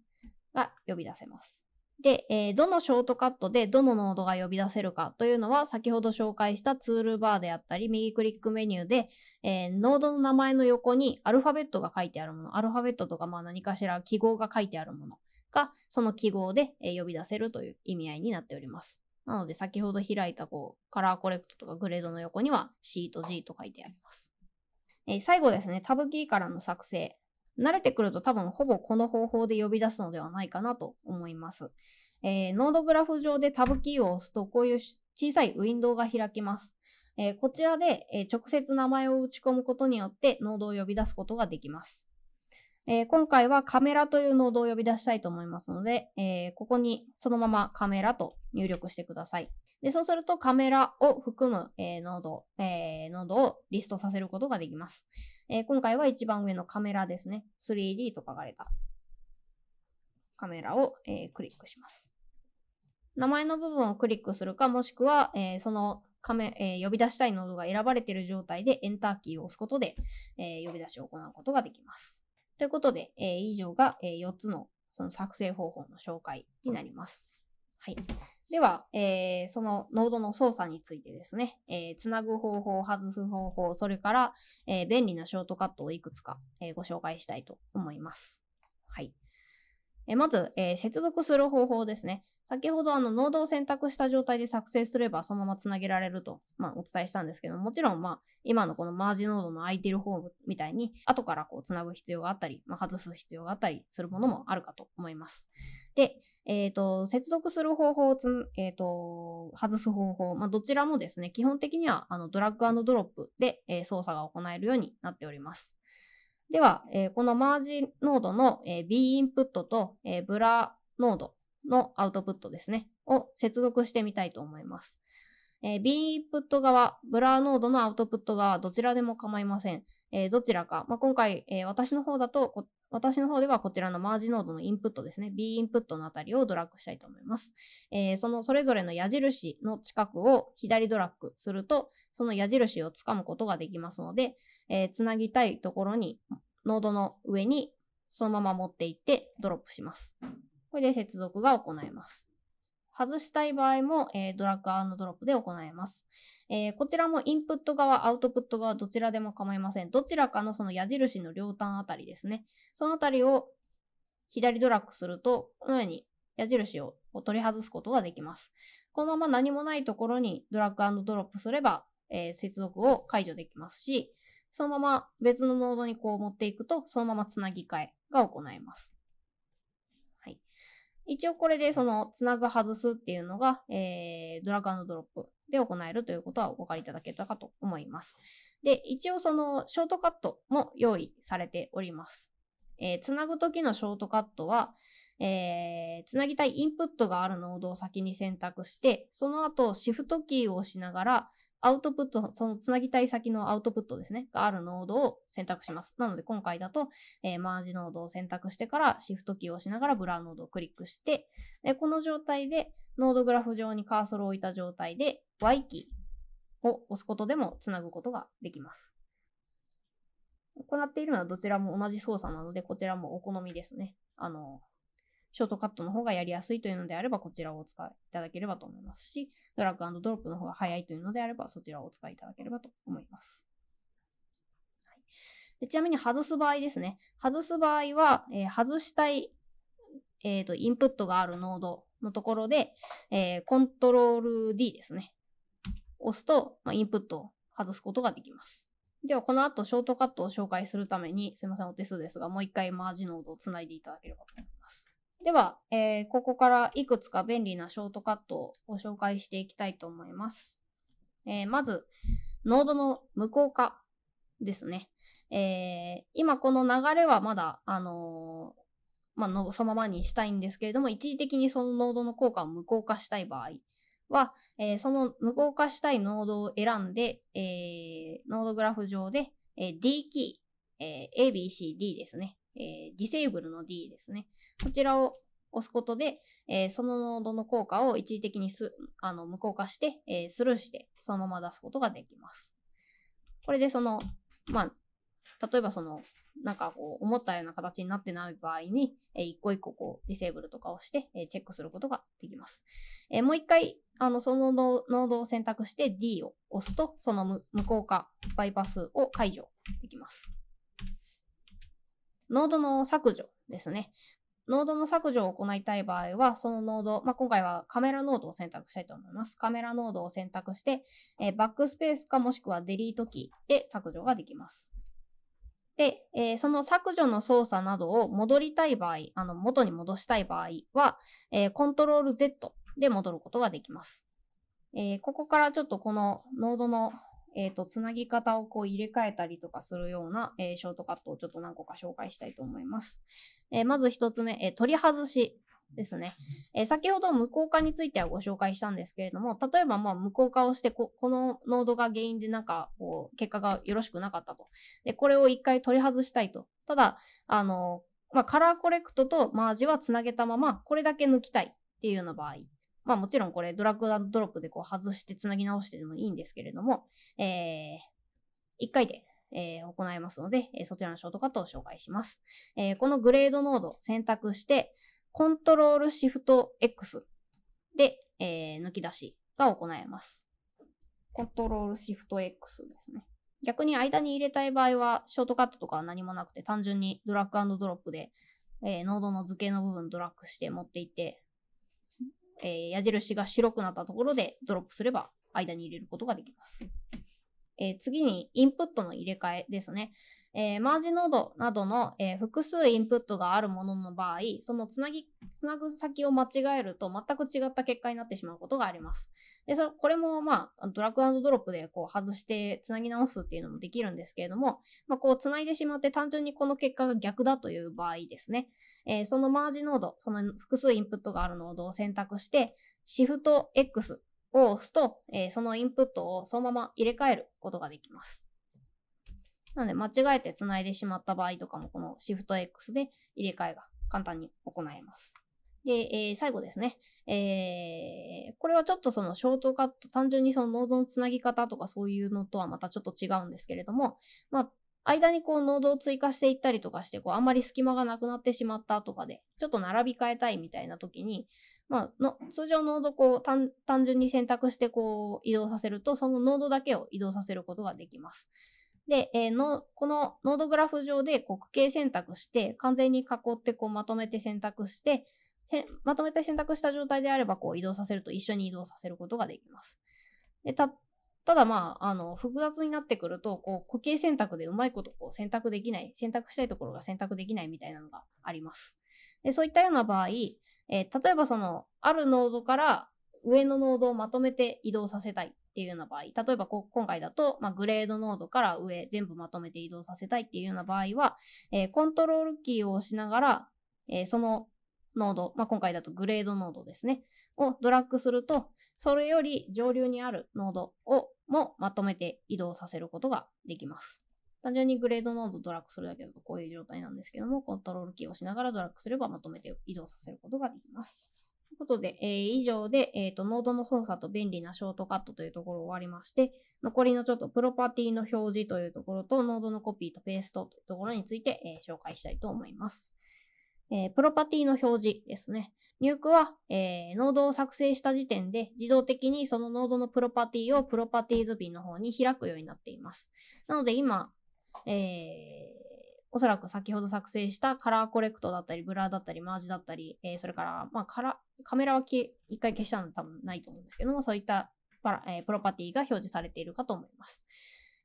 が呼び出せます。で、えー、どのショートカットでどのノードが呼び出せるかというのは先ほど紹介したツールバーであったり右クリックメニューで、えー、ノードの名前の横にアルファベットが書いてあるものアルファベットとかまあ何かしら記号が書いてあるものがその記号で、えー、呼び出せるという意味合いになっております。なので先ほど開いたこうカラーコレクトとかグレードの横には C と G と書いてあります。えー、最後ですね、タブキーからの作成慣れてくると多分ほぼこの方法で呼び出すのではないかなと思います。えー、ノードグラフ上でタブキーを押すとこういう小さいウィンドウが開きます。えー、こちらで、えー、直接名前を打ち込むことによってノードを呼び出すことができます。えー、今回はカメラというノードを呼び出したいと思いますので、えー、ここにそのままカメラと入力してください。でそうするとカメラを含む、えー、ノード、えー、ノードをリストさせることができます。えー、今回は一番上のカメラですね。3D と書かれたカメラを、えー、クリックします。名前の部分をクリックするか、もしくは、えー、そのカメ、え呼び出したいノードが選ばれている状態で Enter キーを押すことで、え呼び出しを行うことができます。ということで、え以上が、え4つのその作成方法の紹介になります。はい。では、えー、そのノードの操作についてですね、えー、つなぐ方法、外す方法、それから、えー、便利なショートカットをいくつか、えー、ご紹介したいと思います。はい。えー、まず、えー、接続する方法ですね。先ほどあのノードを選択した状態で作成すればそのままつなげられると、まあ、お伝えしたんですけどもちろんまあ今のこのマージノードの空いてる方みたいに後からこうつなぐ必要があったり、まあ、外す必要があったりするものもあるかと思います。で、えー、と、接続する方法をえっ、ー、と、外す方法、まあ、どちらもですね、基本的には、あの、ドラッグドロップで、えー、操作が行えるようになっております。では、えー、このマージノードの、えー、B インプットと、えー、ブラーノードのアウトプットですね、を接続してみたいと思います。えー、B インプット側、ブラーノードのアウトプット側、どちらでも構いません。えー、どちらか、まあ、今回、えー、私の方だと私の方ではこちらのマージノードのインプットですね、B インプットのあたりをドラッグしたいと思います。えー、そのそれぞれの矢印の近くを左ドラッグすると、その矢印をつかむことができますので、えー、つなぎたいところに、ノードの上にそのまま持っていってドロップします。これで接続が行えます。外したい場合も、えー、ドラッグドロップで行えます。えー、こちらもインプット側、アウトプット側、どちらでも構いません。どちらかのその矢印の両端あたりですね。そのあたりを左ドラッグすると、このように矢印を取り外すことができます。このまま何もないところにドラッグドロップすれば、えー、接続を解除できますし、そのまま別のノードにこう持っていくと、そのままつなぎ替えが行えます。はい。一応これでそのつなぐ外すっていうのが、えー、ドラッグドロップで行えるということはお分かりいただけたかと思います。で、一応そのショートカットも用意されております。えー、つなぐ時のショートカットは、えー、つなぎたいインプットがあるノードを先に選択して、その後シフトキーを押しながら、アウトプット、そのつなぎたい先のアウトプットですね、があるノードを選択します。なので今回だと、えー、マージノードを選択してからシフトキーを押しながらブラーノードをクリックして、でこの状態でノードグラフ上にカーソルを置いた状態で Y キーを押すことでもつなぐことができます。行っているのはどちらも同じ操作なので、こちらもお好みですね。あの、ショートカットの方がやりやすいというのであれば、こちらをお使いいただければと思いますし、ドラッグドロップの方が早いというのであれば、そちらをお使いいただければと思います。はい、でちなみに外す場合ですね。外す場合は、えー、外したい、えっ、ー、と、インプットがあるノードのところで、えー、コントロール D ですね。押すと、まあ、インプットを外すことができます。では、この後、ショートカットを紹介するために、すいません、お手数ですが、もう一回マージノードをつないでいただければと思います。では、えー、ここからいくつか便利なショートカットをご紹介していきたいと思います。えー、まず、ノードの無効化ですね。えー、今この流れはまだ、あのー、まあの、そのままにしたいんですけれども、一時的にそのノードの効果を無効化したい場合は、えー、その無効化したいノードを選んで、えー、ノードグラフ上で、えー、D キー、えー、ABCD ですね。えー、d i s a b の D ですね。こちらを押すことで、えー、そのノードの効果を一時的にすあの無効化して、えー、スルーして、そのまま出すことができます。これでその、まあ、例えばその、なんかこう、思ったような形になってない場合に、えー、一個一個こう、ディセーブルとかをして、えー、チェックすることができます。えー、もう一回、あの、そのノードを選択して D を押すと、その無無効化、バイパスを解除できます。ノードの削除ですね。ノードの削除を行いたい場合は、そのノード、まあ、今回はカメラノードを選択したいと思います。カメラノードを選択して、えー、バックスペースかもしくはデリートキーで削除ができます。で、えー、その削除の操作などを戻りたい場合、あの、元に戻したい場合は、えー、コントロール Z で戻ることができます。えー、ここからちょっとこのノードのえっ、ー、と、つなぎ方をこう入れ替えたりとかするような、えー、ショートカットをちょっと何個か紹介したいと思います。えー、まず一つ目、え取り外し。ですね、え先ほど無効化についてはご紹介したんですけれども例えばまあ無効化をしてこのノードが原因でなんかこう結果がよろしくなかったとでこれを一回取り外したいとただあの、まあ、カラーコレクトとマージはつなげたままこれだけ抜きたいっていうような場合まあもちろんこれドラッグドロップでこう外してつなぎ直してでもいいんですけれども、えー、1回で、えー、行いますので、えそちらのショートカットを紹介します。えー、このグレードノードを選択して、コントロールシフト X で、えー、抜き出しが行えます。コントロールシフト X ですね。逆に間に入れたい場合は、ショートカットとかは何もなくて、単純にドラッグドロップで、えー、ノードの図形の部分ドラッグして持っていって、えー、矢印が白くなったところでドロップすれば間に入れることができます。えー、次にインプットの入れ替えですね。えー、マージノードなどの、えー、複数インプットがあるものの場合、そのつなぎ、つなぐ先を間違えると全く違った結果になってしまうことがあります。で、それ、これも、まあ、ドラッグドロップでこう外してつなぎ直すっていうのもできるんですけれども、まあ、こうつないでしまって単純にこの結果が逆だという場合ですね。えー、そのマージノード、その複数インプットがあるノードを選択して、Shift X を押すと、えー、そのインプットをそのまま入れ替えることができます。なので、間違えて繋いでしまった場合とかも、この Shift X で入れ替えが簡単に行えます。で、えー、最後ですね。えー、これはちょっとそのショートカット、単純にそのノードのつなぎ方とかそういうのとはまたちょっと違うんですけれども、まあ、間にこうノードを追加していったりとかして、こうあんまり隙間がなくなってしまったとかで、ちょっと並び替えたいみたいな時に、まあ、の通常ノードこう単純に選択してこう移動させると、そのノードだけを移動させることができます。で、えー、のこのノードグラフ上でこう区形選択して、完全に囲ってこうまとめて選択して、まとめて選択した状態であればこう移動させると一緒に移動させることができます。でたただまあ、あの、複雑になってくると、こう、固形選択でうまいことこう選択できない、選択したいところが選択できないみたいなのがあります。でそういったような場合、えー、例えばその、あるノードから上のノードをまとめて移動させたいっていうような場合、例えばこ今回だと、まあ、グレードノードから上全部まとめて移動させたいっていうような場合は、えー、コントロールキーを押しながら、えー、そのノード、まあ、今回だとグレードノードですね、をドラッグすると、それより上流にあるノードをもまとめて移動させることができます。単純にグレードノードドラッグするだけだとこういう状態なんですけども、コントロールキーを押しながらドラッグすればまとめて移動させることができます。ということで、えー、以上で、えーと、ノードの操作と便利なショートカットというところを終わりまして、残りのちょっとプロパティの表示というところと、ノードのコピーとペーストというところについて、えー、紹介したいと思います。えー、プロパティの表示ですね。入クは、えー、ノードを作成した時点で自動的にそのノードのプロパティをプロパティズビンの方に開くようになっています。なので今、えー、おそらく先ほど作成したカラーコレクトだったり、ブラーだったり、マージだったり、えー、それから、まあ、カラカメラは一回消したの多分ないと思うんですけども、そういったパラ、えー、プロパティが表示されているかと思います。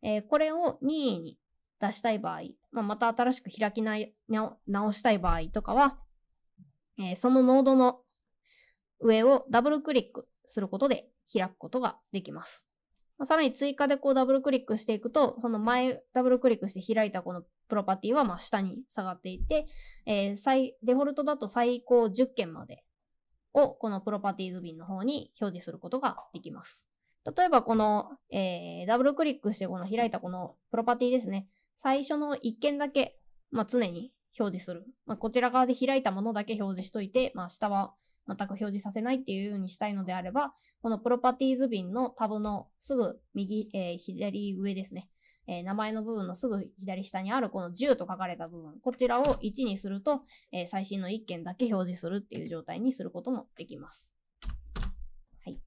えー、これを任意に出したい場合、まあ、また新しく開きない直したい場合とかは、えー、そのノードの上をダブルクリックすることで開くことができます。まあ、さらに追加でこうダブルクリックしていくと、その前ダブルクリックして開いたこのプロパティはま下に下がっていて、えー、デフォルトだと最高10件までをこのプロパティズ便の方に表示することができます。例えばこの、えー、ダブルクリックしてこの開いたこのプロパティですね。最初の1件だけ、まあ、常に表示する。まあ、こちら側で開いたものだけ表示しといて、まあ、下は全く表示させないっていうようにしたいのであれば、このプロパティーズ瓶のタブのすぐ右、えー、左上ですね。えー、名前の部分のすぐ左下にあるこの10と書かれた部分、こちらを1にすると、えー、最新の1件だけ表示するっていう状態にすることもできます。はい。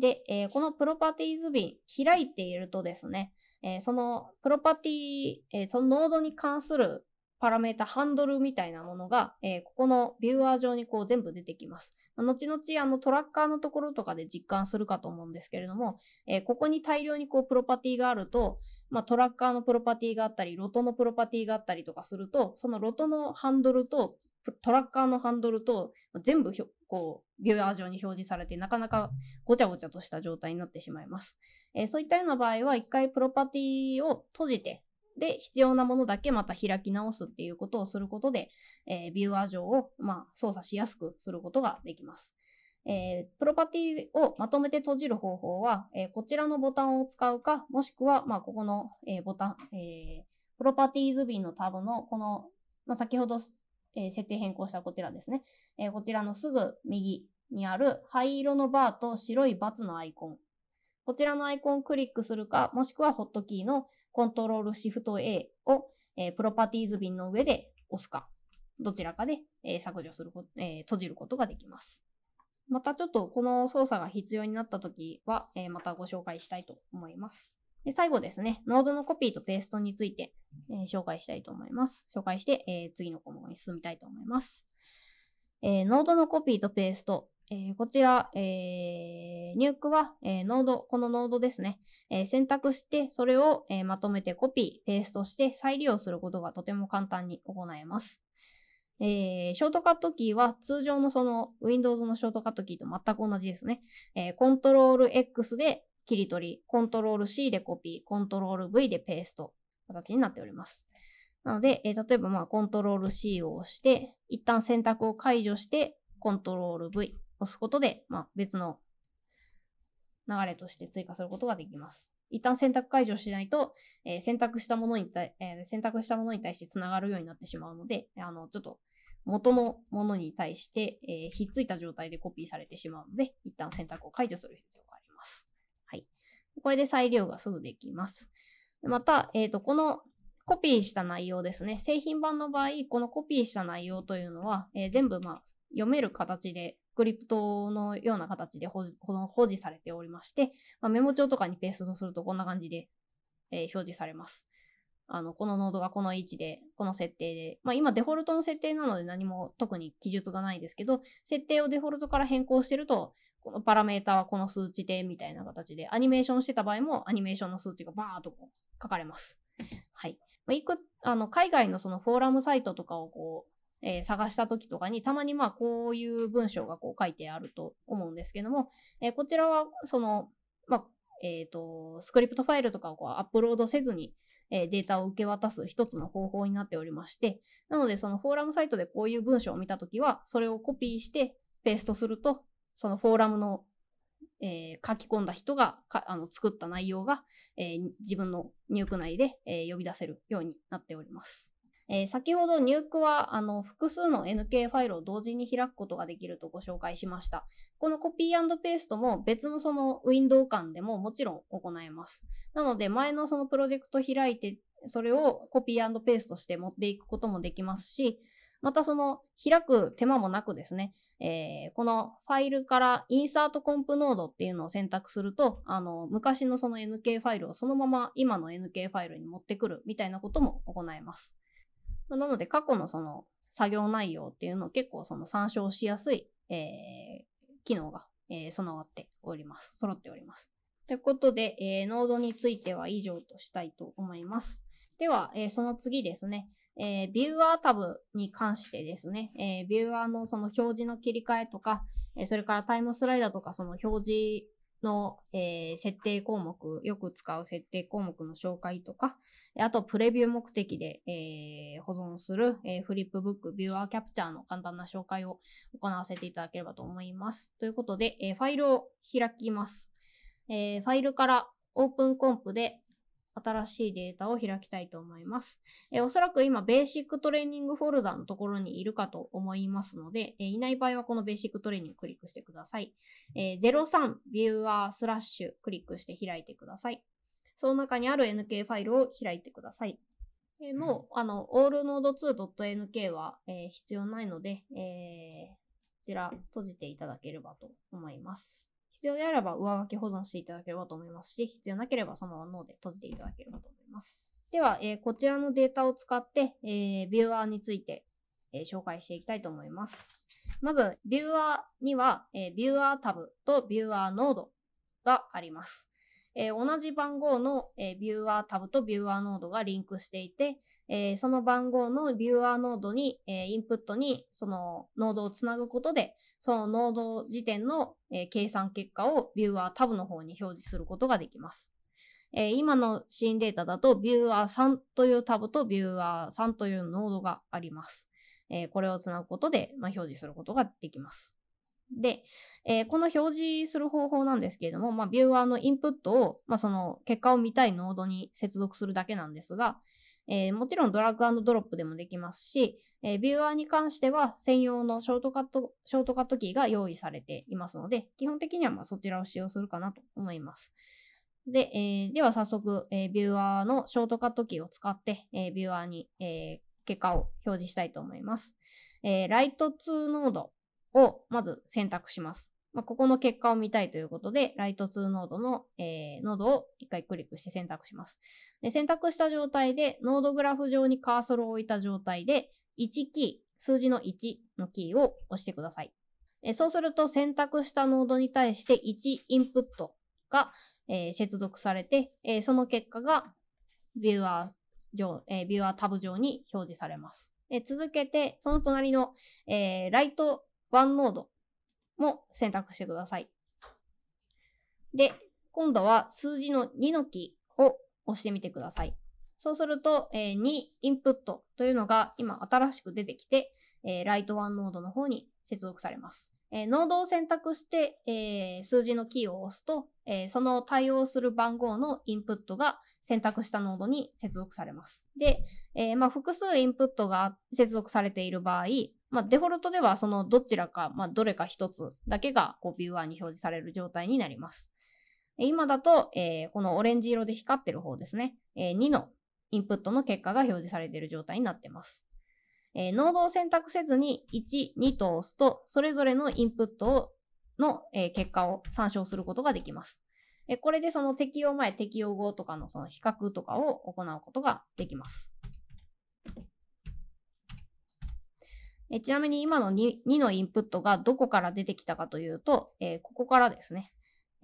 で、えー、このプロパティーズ瓶、開いているとですね、えー、そのプロパティ、えー、そのノードに関するパラメータ、ハンドルみたいなものが、えー、ここのビューアー上にこう全部出てきます。後々あのトラッカーのところとかで実感するかと思うんですけれども、えー、ここに大量にこうプロパティがあると、まあ、トラッカーのプロパティがあったり、ロトのプロパティがあったりとかすると、そのロトのハンドルとトラッカーのハンドルと全部こう、ビューアー上に表示されて、なかなかごちゃごちゃとした状態になってしまいます。えー、そういったような場合は、一回プロパティを閉じて、で、必要なものだけまた開き直すっていうことをすることで、えー、ビューアー上を、まあ、操作しやすくすることができます。えー、プロパティをまとめて閉じる方法は、えー、こちらのボタンを使うか、もしくは、まあ、ここの、えー、ボタン、えー、プロパティーズビのタブのこの、まあ、先ほどえー、設定変更したこちらですね、えー、こちらのすぐ右にある灰色のバーと白いバツのアイコン。こちらのアイコンをクリックするか、もしくはホットキーのコントロールシフト A を、えー、プロパティーズ瓶の上で押すか、どちらかで、えー、削除すること、えー、閉じることができます。またちょっとこの操作が必要になった時は、えまたご紹介したいと思います。で最後ですね、ノードのコピーとペーストについて、えー、紹介したいと思います。紹介して、えー、次の項目に進みたいと思います。えー、ノードのコピーとペースト。えこちら、えー、入句は、えノード、このノードですね、え選択して、それを、えまとめてコピー、ペーストして再利用することがとても簡単に行えます。えー、ショートカットキーは通常のその Windows のショートカットキーと全く同じですね。えー、Ctrl X で、切り取り、コントロール C でコピー、コントロール V でペースト、形になっております。なので、えー、例えば、まあ、コントロール C を押して、一旦選択を解除して、コントロール V 押すことで、まあ、別の流れとして追加することができます。一旦選択解除しないと、えー、選択したものに対、えー、選択したものに対して繋がるようになってしまうので、あの、ちょっと元のものに対して、えー、ひっついた状態でコピーされてしまうので、一旦選択を解除する必要があります。これで再利用がすぐできます。また、えっ、ー、と、このコピーした内容ですね。製品版の場合、このコピーした内容というのは、えー、全部、まあ、読める形で、クリプトのような形で保持されておりまして、まあ、メモ帳とかにペーストするとこんな感じで、えー、表示されます。あの、このノードがこの位置で、この設定で、まあ今デフォルトの設定なので何も特に記述がないですけど、設定をデフォルトから変更してると、このパラメーターはこの数値で、みたいな形で、アニメーションしてた場合も、アニメーションの数値がバーっと書かれます。はい。まいく、あの、海外のそのフォーラムサイトとかをこう、えー、探した時とかに、たまにまあ、こういう文章がこう書いてあると思うんですけども、えー、こちらは、その、まあ、えっ、ー、と、スクリプトファイルとかをこうアップロードせずに、えデータを受け渡す一つの方法になっておりまして、なのでそのフォーラムサイトでこういう文章を見たときは、それをコピーしてペーストすると、そのフォーラムの、えー、書き込んだ人があの作った内容が、えー、自分の入区内で、えー、呼び出せるようになっております。えー、先ほど入区はあの複数の NK ファイルを同時に開くことができるとご紹介しました。このコピーペーストも別のそのウィンドウ間でももちろん行えます。なので前のそのプロジェクト開いてそれをコピーペーストして持っていくこともできますし、またその開く手間もなくですね、えー、このファイルからインサートコンプノードっていうのを選択すると、あの、昔のその NK ファイルをそのまま今の NK ファイルに持ってくるみたいなことも行えます。なので過去のその作業内容っていうのを結構その参照しやすい、えー、機能が、えー、備わっております。揃っております。ということで、えー、ノードについては以上としたいと思います。では、えー、その次ですね。えー、ビューアータブに関してですね、えー、ビューアーのその表示の切り替えとか、えー、それからタイムスライダーとかその表示の、えー、設定項目、よく使う設定項目の紹介とか、あとプレビュー目的で、えー、保存する、えー、フリップブック、ビューアーキャプチャーの簡単な紹介を行わせていただければと思います。ということで、えー、ファイルを開きます。えー、ファイルからオープンコンプで新しいデータを開きたいと思います。えおそらく今、ベーシックトレーニングフォルダのところにいるかと思いますので、えいない場合はこのベーシックトレーニングをクリックしてください。え03ビューアースラッシュクリックして開いてください。その中にある NK ファイルを開いてください。えもう、あの、allnode2.nk は、えー、必要ないので、えー、こちら閉じていただければと思います。必要であれば上書き保存していただければと思いますし、必要なければそのまま脳で閉じていただければと思います。では、えー、こちらのデータを使って、えー、ビューアーについて、えー、紹介していきたいと思います。まず、ビューアーには、えー、ビューアータブとビューアーノードがあります。えー、同じ番号の、えー、ビューアータブとビューアーノードがリンクしていて、えー、その番号のビューアーノードに、えー、インプットにそのノードをつなぐことで、そのノード時点の、えー、計算結果をビューアータブの方に表示することができます。え今のシーンデータだと、ビューアー3というタブとビューアー3というノードがあります。えこれをつなぐことで、まあ、表示することができます。で、えー、この表示する方法なんですけれども、まあ、ビューアーのインプットを、まあ、その結果を見たいノードに接続するだけなんですが、えー、もちろんドラッグドロップでもできますし、えー、ビューアーに関しては専用のショートカット、ショートカットキーが用意されていますので、基本的にはまそちらを使用するかなと思います。で、えー、では早速、えビューアーのショートカットキーを使って、えビューアーに、え結果を表示したいと思います。えライト2ノードをまず選択します。まあ、ここの結果を見たいということで、ライト2ノードの、えー、ノードを一回クリックして選択します。で選択した状態で、ノードグラフ上にカーソルを置いた状態で、1キー、数字の1のキーを押してください。えそうすると選択したノードに対して1インプットが、えー、接続されて、えー、その結果がビューアー上、えー、ビューアータブ上に表示されます。続けて、その隣の、えライト1ノードも選択してください。で、今度は数字の2のキーを押してみてください。そうすると、えー、2インプットというのが今新しく出てきて、えー、ライトワンノードの方に接続されます。えー、ノードを選択して、えー、数字のキーを押すと、えー、その対応する番号のインプットが選択したノードに接続されます。で、えーまあ、複数インプットが接続されている場合、まあ、デフォルトではそのどちらか、まあ、どれか一つだけがこうビューアーに表示される状態になります。今だと、えー、このオレンジ色で光ってる方ですね、えー、2のインプットの結果が表示されている状態になってます。えー、ノードを選択せずに1、2と押すと、それぞれのインプットをの、えー、結果を参照することができます。えー、これでその適用前、適用後とかのその比較とかを行うことができます。えちなみに今の 2, 2のインプットがどこから出てきたかというと、えー、ここからですね、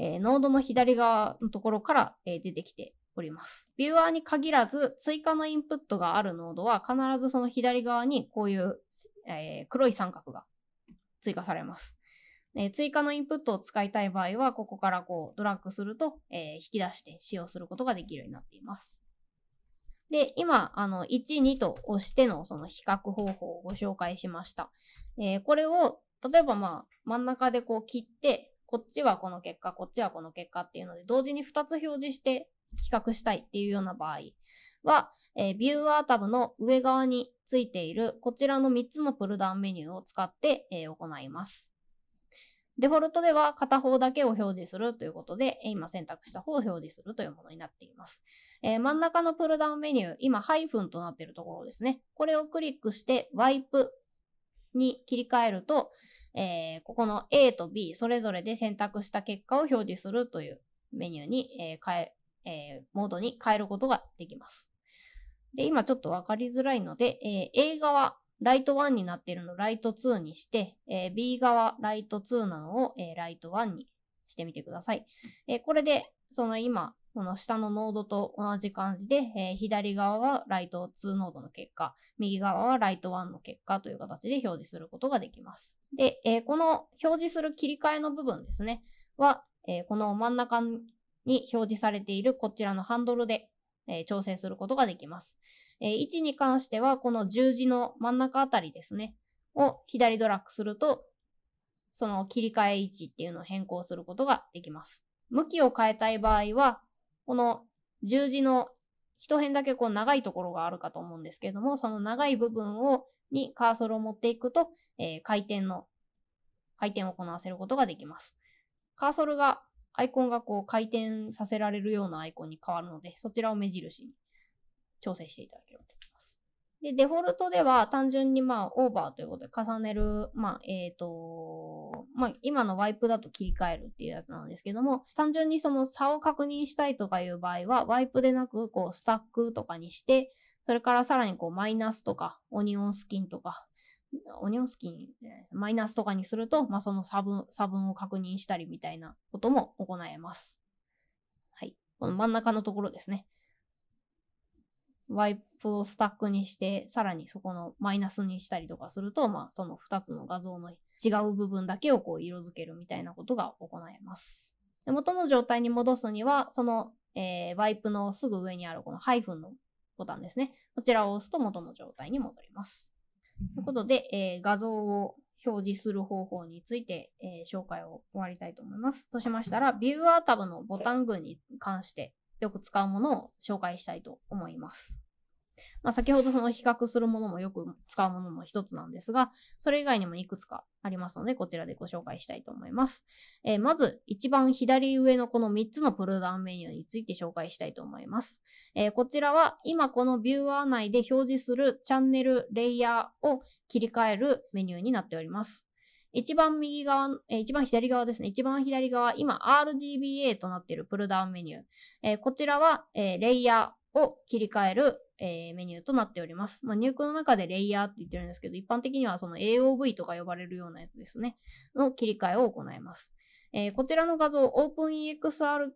えー、ノードの左側のところから、えー、出てきております。ビューアーに限らず、追加のインプットがあるノードは必ずその左側にこういう、え黒い三角が追加されます。え追加のインプットを使いたい場合は、ここからこうドラッグすると、え引き出して使用することができるようになっています。で、今、あの、1、2と押してのその比較方法をご紹介しました。えー、これを、例えばまあ、真ん中でこう切って、こっちはこの結果、こっちはこの結果っていうので、同時に2つ表示して比較したいっていうような場合は、えー、ビューアータブの上側についているこちらの3つのプルダウンメニューを使って、えー、行います。デフォルトでは片方だけを表示するということで、今選択した方を表示するというものになっています。えー、真ん中のプルダウンメニュー、今ハイフンとなっているところですね。これをクリックしてワイプに切り替えると、えー、ここの A と B それぞれで選択した結果を表示するというメニューに、えー、変え、えー、モードに変えることができます。で、今ちょっとわかりづらいので、えー、A 側、ライト1になっているのをライト2にして、えー、B 側、ライト2なのを、えー、ライト1にしてみてください。えー、これで、その今、この下のノードと同じ感じで、えー、左側はライト2ノードの結果、右側はライト1の結果という形で表示することができます。で、えー、この表示する切り替えの部分ですね、は、えー、この真ん中に表示されているこちらのハンドルで、え調整することができます。え位置に関しては、この十字の真ん中あたりですね、を左ドラッグすると、その切り替え位置っていうのを変更することができます。向きを変えたい場合は、この十字の一辺だけこう長いところがあるかと思うんですけれども、その長い部分を、にカーソルを持っていくと、えー、回転の、回転を行わせることができます。カーソルが、アイコンがこう回転させられるようなアイコンに変わるので、そちらを目印に調整していただければとで、デフォルトでは単純にまあオーバーということで重ねる、まあえっ、ー、と、まあ今のワイプだと切り替えるっていうやつなんですけども、単純にその差を確認したいとかいう場合は、ワイプでなくこうスタックとかにして、それからさらにこうマイナスとか、オニオンスキンとか、オニオンスキン、マイナスとかにすると、まあその差分、差分を確認したりみたいなことも行えます。はい。この真ん中のところですね。ワイプをスタックにして、さらにそこのマイナスにしたりとかすると、まあ、その2つの画像の違う部分だけをこう色づけるみたいなことが行えます。で元の状態に戻すには、その、えー、ワイプのすぐ上にあるこのハイフンのボタンですね。こちらを押すと元の状態に戻ります。ということで、えー、画像を表示する方法について、えー、紹介を終わりたいと思います。としましたら、ビューアータブのボタン群に関してよく使うものを紹介したいと思います。まあ、先ほどその比較するものもよく使うものの一つなんですが、それ以外にもいくつかありますので、こちらでご紹介したいと思います。えー、まず、一番左上のこの3つのプルダウンメニューについて紹介したいと思います。えー、こちらは、今このビューアー内で表示するチャンネル、レイヤーを切り替えるメニューになっております。一番右側、え一番左側ですね。一番左側、今 RGBA となっているプルダウンメニュー。えー、こちらは、えー、レイヤーを切り替える、えー、メニューとなっております。まあ、入庫の中でレイヤーって言ってるんですけど、一般的にはその AOV とか呼ばれるようなやつですね。の切り替えを行います。えこちらの画像、OpenEXR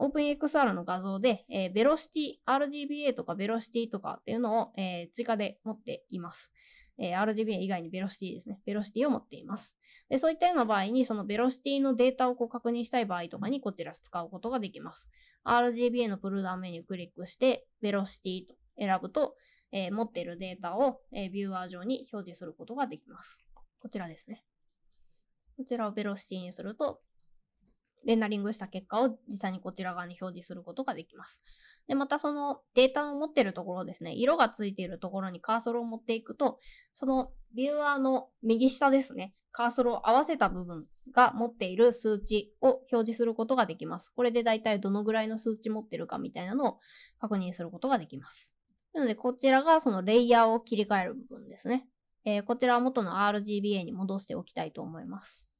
OpenXR の画像で、えー、ベロシティ、RGBA とかベロシティとかっていうのを、えー、追加で持っています。えー、RGBA 以外にベロシティですね。ベロシティを持っています。で、そういったような場合に、そのベロシティのデータをこう確認したい場合とかに、こちら使うことができます。RGBA のプルダウンメニュークリックして、ベロシティと選ぶと、えー、持っているデータを、えー、ビューアー上に表示することができます。こちらですね。こちらをベロシティにすると、レンダリングした結果を実際にこちら側に表示することができます。で、またそのデータの持ってるところですね、色がついているところにカーソルを持っていくと、そのビューアーの右下ですね、カーソルを合わせた部分が持っている数値を表示することができます。これで大体どのぐらいの数値持ってるかみたいなのを確認することができます。なので、こちらがそのレイヤーを切り替える部分ですね。えー、こちらは元の RGBA に戻しておきたいと思います。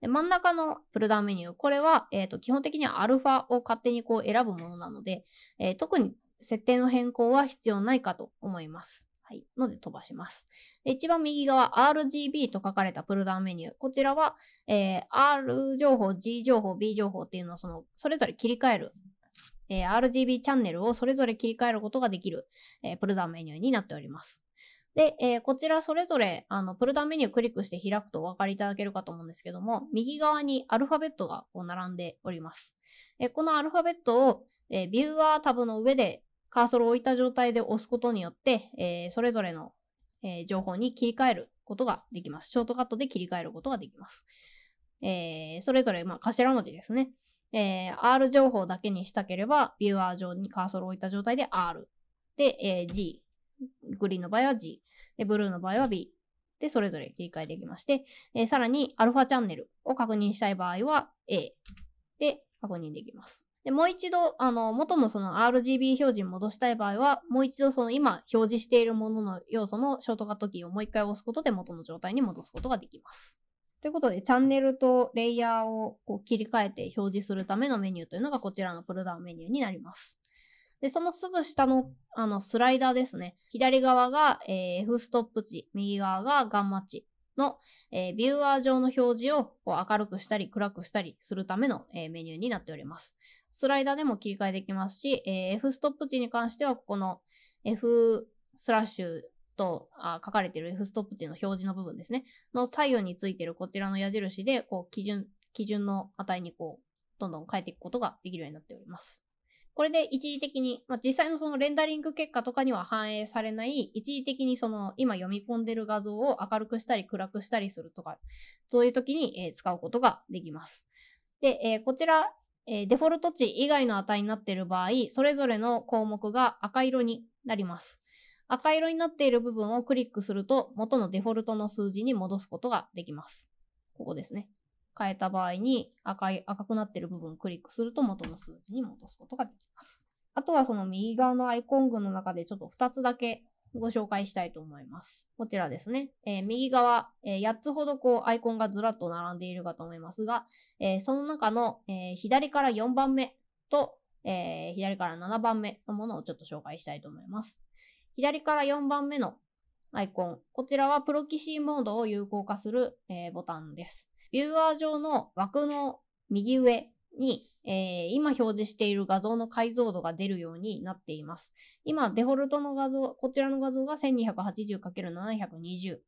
で、真ん中のプルダウンメニュー、これは、えっ、ー、と、基本的にはアルファを勝手にこう選ぶものなので、えー、特に設定の変更は必要ないかと思います。はい。ので飛ばします。で一番右側、RGB と書かれたプルダウンメニュー。こちらは、えー、R 情報、G 情報、B 情報っていうのをその、それぞれ切り替える。えー、RGB チャンネルをそれぞれ切り替えることができる、えー、プルダウンメニューになっております。で、えー、こちらそれぞれ、あの、プルダウンメニューをクリックして開くとお分かりいただけるかと思うんですけども、右側にアルファベットがこう並んでおります。えー、このアルファベットを、えー、ビューアータブの上でカーソルを置いた状態で押すことによって、えー、それぞれの、えー、情報に切り替えることができます。ショートカットで切り替えることができます。えー、それぞれ、まあ、頭文字ですね。えー、R 情報だけにしたければ、ビューアー上にカーソルを置いた状態で R。で、えー、G。グリーンの場合は G、でブルーの場合は B でそれぞれ切り替えできまして、えー、さらにアルファチャンネルを確認したい場合は A で確認できます。でもう一度、あの、元のその RGB 表示に戻したい場合は、もう一度その今表示しているものの要素のショートカットキーをもう一回押すことで元の状態に戻すことができます。ということで、チャンネルとレイヤーをこう切り替えて表示するためのメニューというのがこちらのプルダウンメニューになります。で、そのすぐ下の、あの、スライダーですね。左側が、えー、F ストップ値、右側がガンマ値の、えー、ビューアー上の表示をこう明るくしたり暗くしたりするための、えー、メニューになっております。スライダーでも切り替えできますし、えー、F ストップ値に関しては、ここの F スラッシュとあ書かれている F ストップ値の表示の部分ですね。の左右についているこちらの矢印で、こう、基準、基準の値にこう、どんどん変えていくことができるようになっております。これで一時的に、まあ、実際のそのレンダリング結果とかには反映されない、一時的にその今読み込んでる画像を明るくしたり暗くしたりするとか、そういう時に、えー、使うことができます。で、えー、こちら、えー、デフォルト値以外の値になっている場合、それぞれの項目が赤色になります。赤色になっている部分をクリックすると、元のデフォルトの数字に戻すことができます。ここですね。変えた場合に赤い、赤くなってる部分をクリックすると元の数字に戻すことができます。あとはその右側のアイコン群の中でちょっと2つだけご紹介したいと思います。こちらですね。えー、右側、えー、8つほどこうアイコンがずらっと並んでいるかと思いますが、えー、その中の、え左から4番目と、え左から7番目のものをちょっと紹介したいと思います。左から4番目のアイコン。こちらはプロキシーモードを有効化する、えボタンです。ビューアー上の枠の右上に、えー、今表示している画像の解像度が出るようになっています。今、デフォルトの画像、こちらの画像が 1280×720、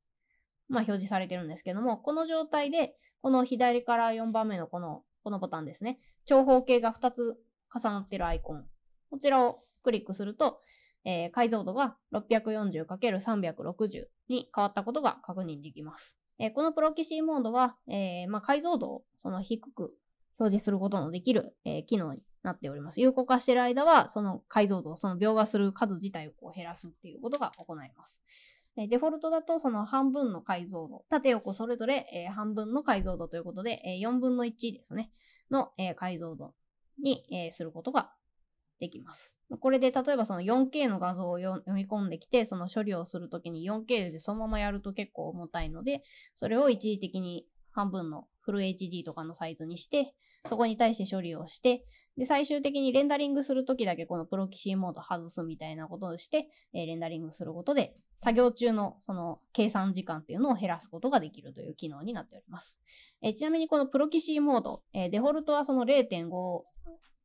まあ、表示されてるんですけども、この状態で、この左から4番目のこの、このボタンですね。長方形が2つ重なってるアイコン。こちらをクリックすると、えー、解像度が 640×360 に変わったことが確認できます。えこのプロキシーモードは、えまあ、解像度をその低く表示することのできる、え機能になっております。有効化している間は、その解像度、その描画する数自体をこう減らすっていうことが行えます。えデフォルトだとその半分の解像度、縦横それぞれ、え半分の解像度ということで、え4分の1ですね、の、え解像度に、えすることができます。これで例えばその 4K の画像を読み込んできて、その処理をするときに 4K でそのままやると結構重たいので、それを一時的に半分のフル HD とかのサイズにして、そこに対して処理をして、で、最終的にレンダリングするときだけこのプロキシーモード外すみたいなことをして、えー、レンダリングすることで、作業中のその計算時間っていうのを減らすことができるという機能になっております。えー、ちなみにこのプロキシーモード、えー、デフォルトはその0.5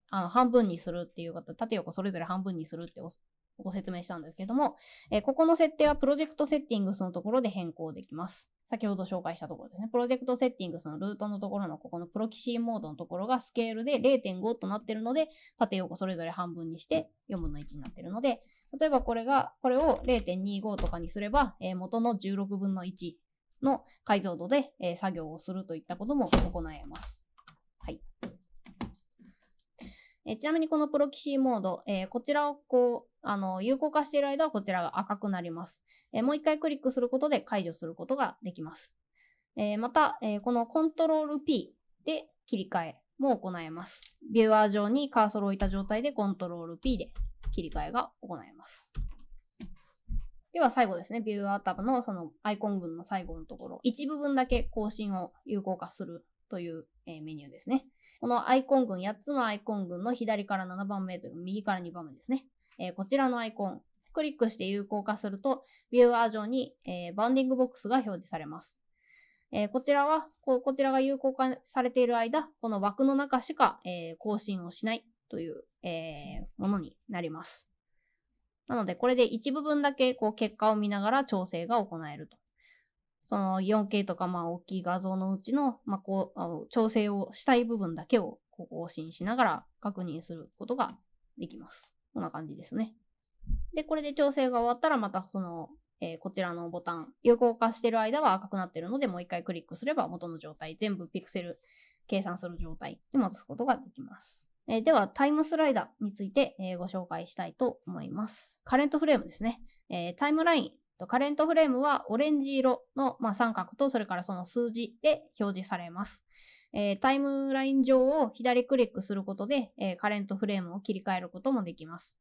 あの、半分にするっていう方、縦横それぞれ半分にするってご説明したんですけども、えー、ここの設定はプロジェクトセッティングスのところで変更できます。先ほど紹介したところですね。プロジェクトセッティングスのルートのところのここのプロキシーモードのところがスケールで0.5となってるので、縦横それぞれ半分にして4分の1になってるので、例えばこれが、これを0.25とかにすれば、えー、元の16分の1の解像度で、えー、作業をするといったことも行えます。はい。えちなみにこのプロキシーモード、えこちらをこう、あの、有効化している間はこちらが赤くなります。えもう一回クリックすることで解除することができます。えまた、えこのコントロール P で切り替えも行えます。ビューアー上にカーソルを置いた状態でコントロール P で切り替えが行えます。では最後ですね、ビューアータブのそのアイコン群の最後のところ、一部分だけ更新を有効化するという、えメニューですね。このアイコン群、8つのアイコン群の左から7番目という右から2番目ですね。えー、こちらのアイコン、クリックして有効化すると、ビューアー上に、えー、バウンディングボックスが表示されます。えー、こちらはこ、こちらが有効化されている間、この枠の中しか、えー、更新をしないという、えー、ものになります。なので、これで一部分だけこう結果を見ながら調整が行えるとその 4K とかまあ大きい画像のうちの,、まあ、こうあの調整をしたい部分だけをこう更新しながら確認することができます。こんな感じですね。で、これで調整が終わったらまたその、えー、こちらのボタン、有効化してる間は赤くなってるのでもう一回クリックすれば元の状態、全部ピクセル計算する状態で戻すことができます。えー、では、タイムスライダーについて、えー、ご紹介したいと思います。カレントフレームですね。えー、タイムラインカレントフレームはオレンジ色の、まあ、三角とそれからその数字で表示されます。えー、タイムライン上を左クリックすることで、えー、カレントフレームを切り替えることもできます。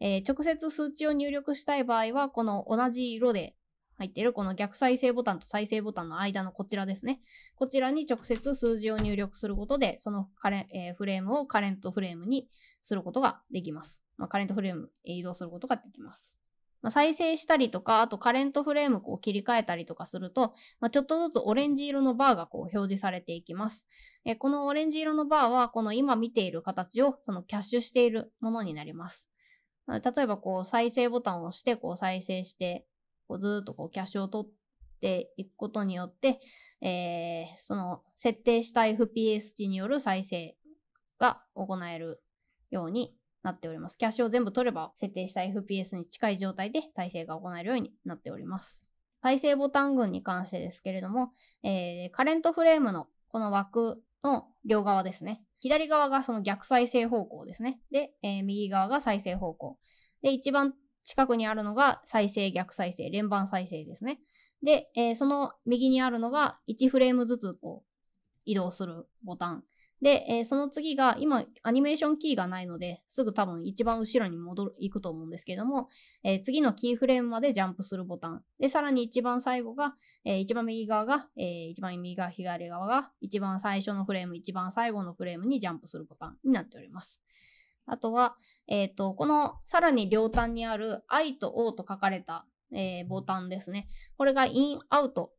えー、直接数値を入力したい場合は、この同じ色で入っているこの逆再生ボタンと再生ボタンの間のこちらですね。こちらに直接数字を入力することで、そのカレ、えー、フレームをカレントフレームにすることができます。まあ、カレントフレーム移動することができます。まあ、再生したりとか、あとカレントフレームを切り替えたりとかすると、まあ、ちょっとずつオレンジ色のバーがこう表示されていきます。えこのオレンジ色のバーは、この今見ている形をそのキャッシュしているものになります。例えばこう再生ボタンを押してこう再生してこうずっとこうキャッシュを取っていくことによって、えー、その設定した FPS 値による再生が行えるようになっております。キャッシュを全部取れば設定した FPS に近い状態で再生が行えるようになっております。再生ボタン群に関してですけれども、えー、カレントフレームのこの枠の両側ですね。左側がその逆再生方向ですね。で、えー、右側が再生方向。で、一番近くにあるのが再生、逆再生、連番再生ですね。で、えー、その右にあるのが1フレームずつこう移動するボタン。で、えー、その次が、今、アニメーションキーがないので、すぐ多分一番後ろに戻る、行くと思うんですけれども、えー、次のキーフレームまでジャンプするボタン。で、さらに一番最後が、えー、一番右側が、えー、一番右側、左側が、一番最初のフレーム、一番最後のフレームにジャンプするボタンになっております。あとは、えっ、と、このさらに両端にある I と O と書かれた、えボタンですね。これがイン、アウト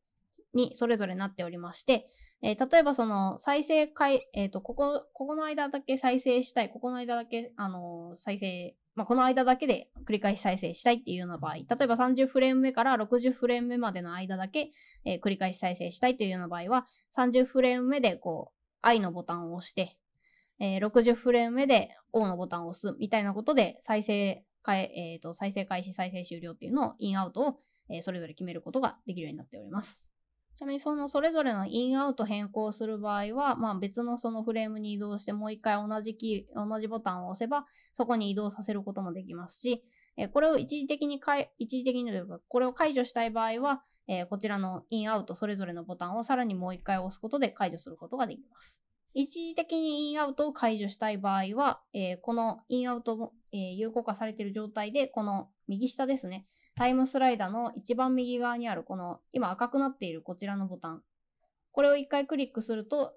にそれぞれなっておりまして、えー、例えばその再生回、えっ、ー、と、ここ、ここの間だけ再生したい、ここの間だけ、あのー、再生、まあ、この間だけで繰り返し再生したいっていうような場合、例えば30フレーム目から60フレーム目までの間だけ、えー、繰り返し再生したいというような場合は、30フレーム目でこう、I のボタンを押して、えー、60フレーム目で O のボタンを押すみたいなことで、再生、えっ、と、再生開始、再生終了っていうのを、インアウトを、えそれぞれ決めることができるようになっております。ちなみにそのそれぞれのインアウト変更する場合は、まあ、別のそのフレームに移動してもう一回同じキー、同じボタンを押せばそこに移動させることもできますし、えこれを一時的に一時的にというか、これを解除したい場合は、えこちらのインアウトそれぞれのボタンをさらにもう一回押すことで解除することができます。一時的にインアウトを解除したい場合は、えこのインアウトも、え有効化されている状態で、この右下ですね、タイムスライダーの一番右側にあるこの今赤くなっているこちらのボタン。これを一回クリックすると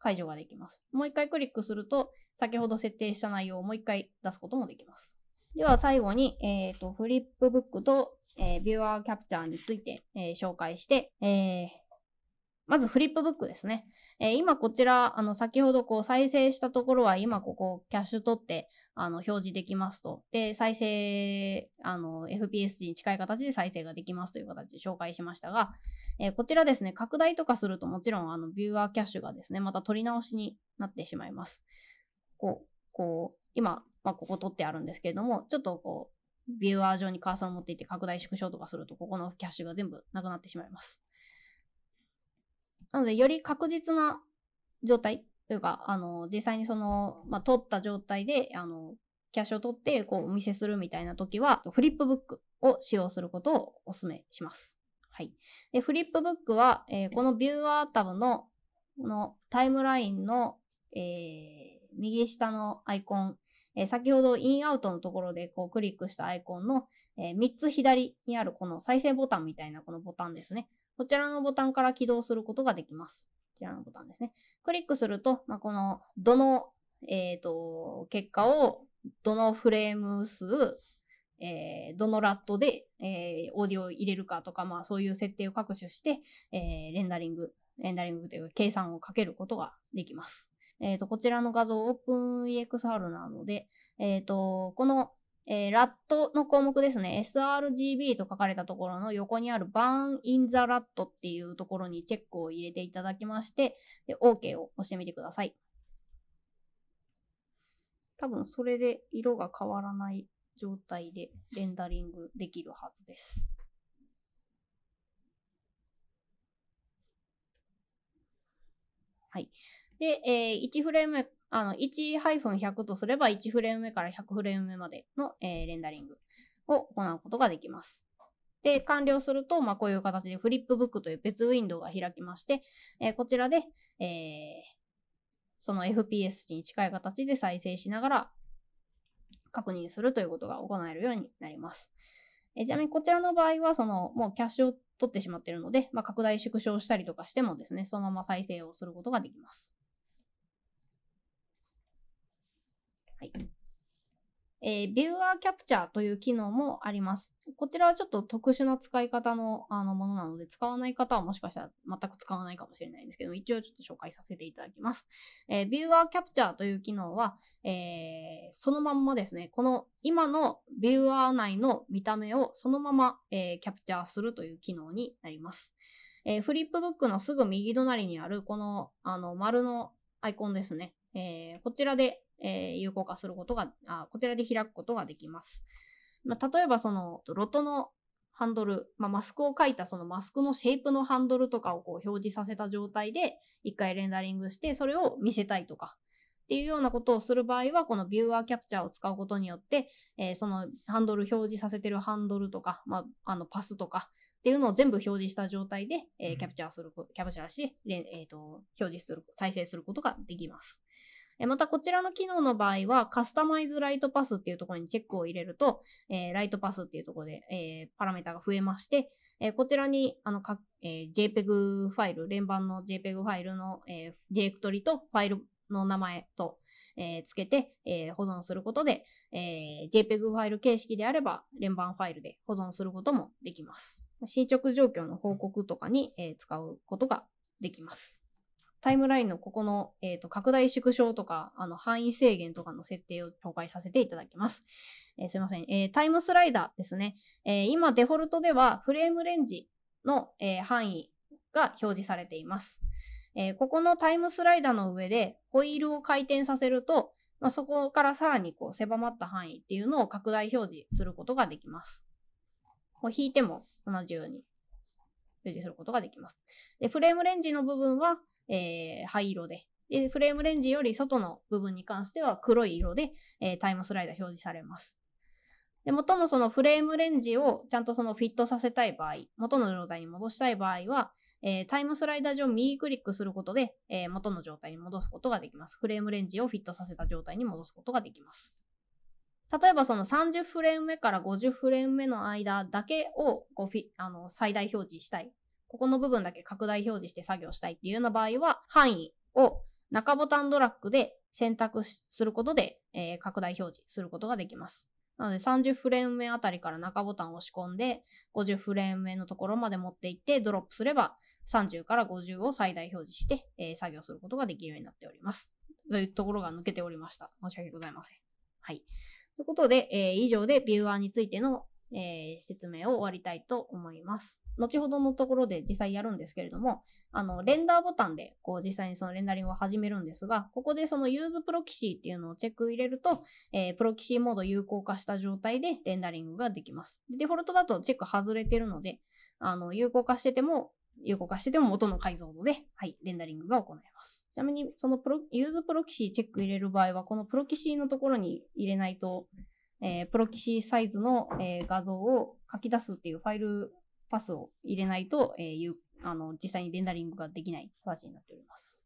解除ができます。もう一回クリックすると先ほど設定した内容をもう一回出すこともできます。では最後に、えっ、ー、と、フリップブックと、えー、ビューアーキャプチャーについて、えー、紹介して、えー、まずフリップブックですね。えー、今こちら、あの、先ほどこう再生したところは、今ここキャッシュ取って、あの、表示できますと。で、再生、あの、FPS に近い形で再生ができますという形で紹介しましたが、えー、こちらですね、拡大とかするともちろん、あの、ビューアーキャッシュがですね、また取り直しになってしまいます。こう、こう、今、まあ、ここ取ってあるんですけれども、ちょっとこう、ビューアー上にカーソルを持っていって拡大縮小とかすると、ここのキャッシュが全部なくなってしまいます。なので、より確実な状態というか、あの、実際にその、まあ、取った状態で、あの、キャッシュを取って、こう、お見せするみたいな時は、フリップブックを使用することをお勧めします。はい。で、フリップブックは、えー、このビューアータブの、このタイムラインの、えー、右下のアイコン、えー、先ほどインアウトのところでこうクリックしたアイコンの、えー、3つ左にあるこの再生ボタンみたいなこのボタンですね。こちらのボタンから起動することができます。こちらのボタンですね。クリックすると、まあ、この、どの、えっ、ー、と、結果を、どのフレーム数、えー、どのラットで、えー、オーディオを入れるかとか、まあ、そういう設定を各種して、えレンダリング、レンダリングという計算をかけることができます。えっ、と、こちらの画像 OpenEXR なので、えっ、と、このえー、ラットの項目ですね。sRGB と書かれたところの横にある Burn in the Rat っていうところにチェックを入れていただきまして、で OK を押してみてください。多分それで色が変わらない状態でレンダリングできるはずです。はい。で、えー、1フレームあの、1-100とすれば1フレーム目から100フレーム目までの、えー、レンダリングを行うことができます。で、完了すると、まあ、こういう形でフリップブックという別ウィンドウが開きまして、えー、こちらで、えー、その FPS 値に近い形で再生しながら確認するということが行えるようになります。えちなみにこちらの場合は、その、もうキャッシュを取ってしまっているので、まあ、拡大縮小したりとかしてもですね、そのまま再生をすることができます。はいえー、ビューアーキャプチャーという機能もあります。こちらはちょっと特殊な使い方のあのものなので、使わない方はもしかしたら全く使わないかもしれないんですけど、一応ちょっと紹介させていただきます。えー、ビューアーキャプチャーという機能は、えー、そのまんまですね、この今のビューアー内の見た目をそのまま、えー、キャプチャーするという機能になります。えー、フリップブックのすぐ右隣にあるこのあの丸のアイコンですね。えー、こちらでえー、有効化することがあ、こちらで開くことができます。まあ、例えばその、ロトのハンドル、まあ、マスクを書いたそのマスクのシェイプのハンドルとかをこう表示させた状態で一回レンダリングしてそれを見せたいとかっていうようなことをする場合はこのビューアーキャプチャーを使うことによって、えー、そのハンドル表示させてるハンドルとか、まあ、あのパスとかっていうのを全部表示した状態で、えー、キャプチャーするキャプチャーして、えーと表示する再生することができます。またこちらの機能の場合はカスタマイズライトパスっていうところにチェックを入れると、えー、ライトパスっていうところで、えー、パラメータが増えまして、えー、こちらにあのか、えー、JPEG ファイル、連番の JPEG ファイルの、えー、ディレクトリとファイルの名前と、えー、つけて、えー、保存することで、えー、JPEG ファイル形式であれば連番ファイルで保存することもできます。進捗状況の報告とかに、えー、使うことができます。タイムラインのここの、えーと、拡大縮小とか、あの範囲制限とかの設定を紹介させていただきます。えー、すいません、えー、タイムスライダーですね。えー、今、デフォルトではフレームレンジの、え範囲が表示されています。えここのタイムスライダーの上でホイールを回転させると、まあ、そこからさらにこう狭まった範囲っていうのを拡大表示することができます。こう引いても同じように表示することができます。で、フレームレンジの部分は、えー、灰色でで、フレームレンジより外の部分に関しては黒い色で、えー、タイムスライダー表示されます。で、元のそのフレームレンジをちゃんとそのフィットさせたい場合、元の状態に戻したい場合は、えー、タイムスライダー上右クリックすることで、えー、元の状態に戻すことができます。フレームレンジをフィットさせた状態に戻すことができます。例えばその30フレーム目から50フレーム目の間だけをこうあの最大表示したいここの部分だけ拡大表示して作業したいっていうような場合は、範囲を中ボタンドラッグで選択することで、えー、拡大表示することができます。なので30フレーム目あたりから中ボタンを押し込んで、50フレーム目のところまで持っていって、ドロップすれば30から50を最大表示して、えー、作業することができるようになっております。というところが抜けておりました。申し訳ございません。はい。ということで、えー、以上でビューアーについての、えー、説明を終わりたいと思います。後ほどのところで実際やるんですけれども、あの、レンダーボタンで、こう、実際にそのレンダリングを始めるんですが、ここでそのユーズプロキシーっていうのをチェック入れると、えー、プロキシーモード有効化した状態でレンダリングができます。デフォルトだとチェック外れてるので、あの、有効化してても、有効化してても元の解像度で、はい、レンダリングが行えます。ちなみに、そのプロ、ユーズプロキシーチェック入れる場合は、このプロキシーのところに入れないと、えー、プロキシーサイズの、えー、画像を書き出すっていうファイルパスを入れないと、えー、あの実際にレンダリングができない形になっております。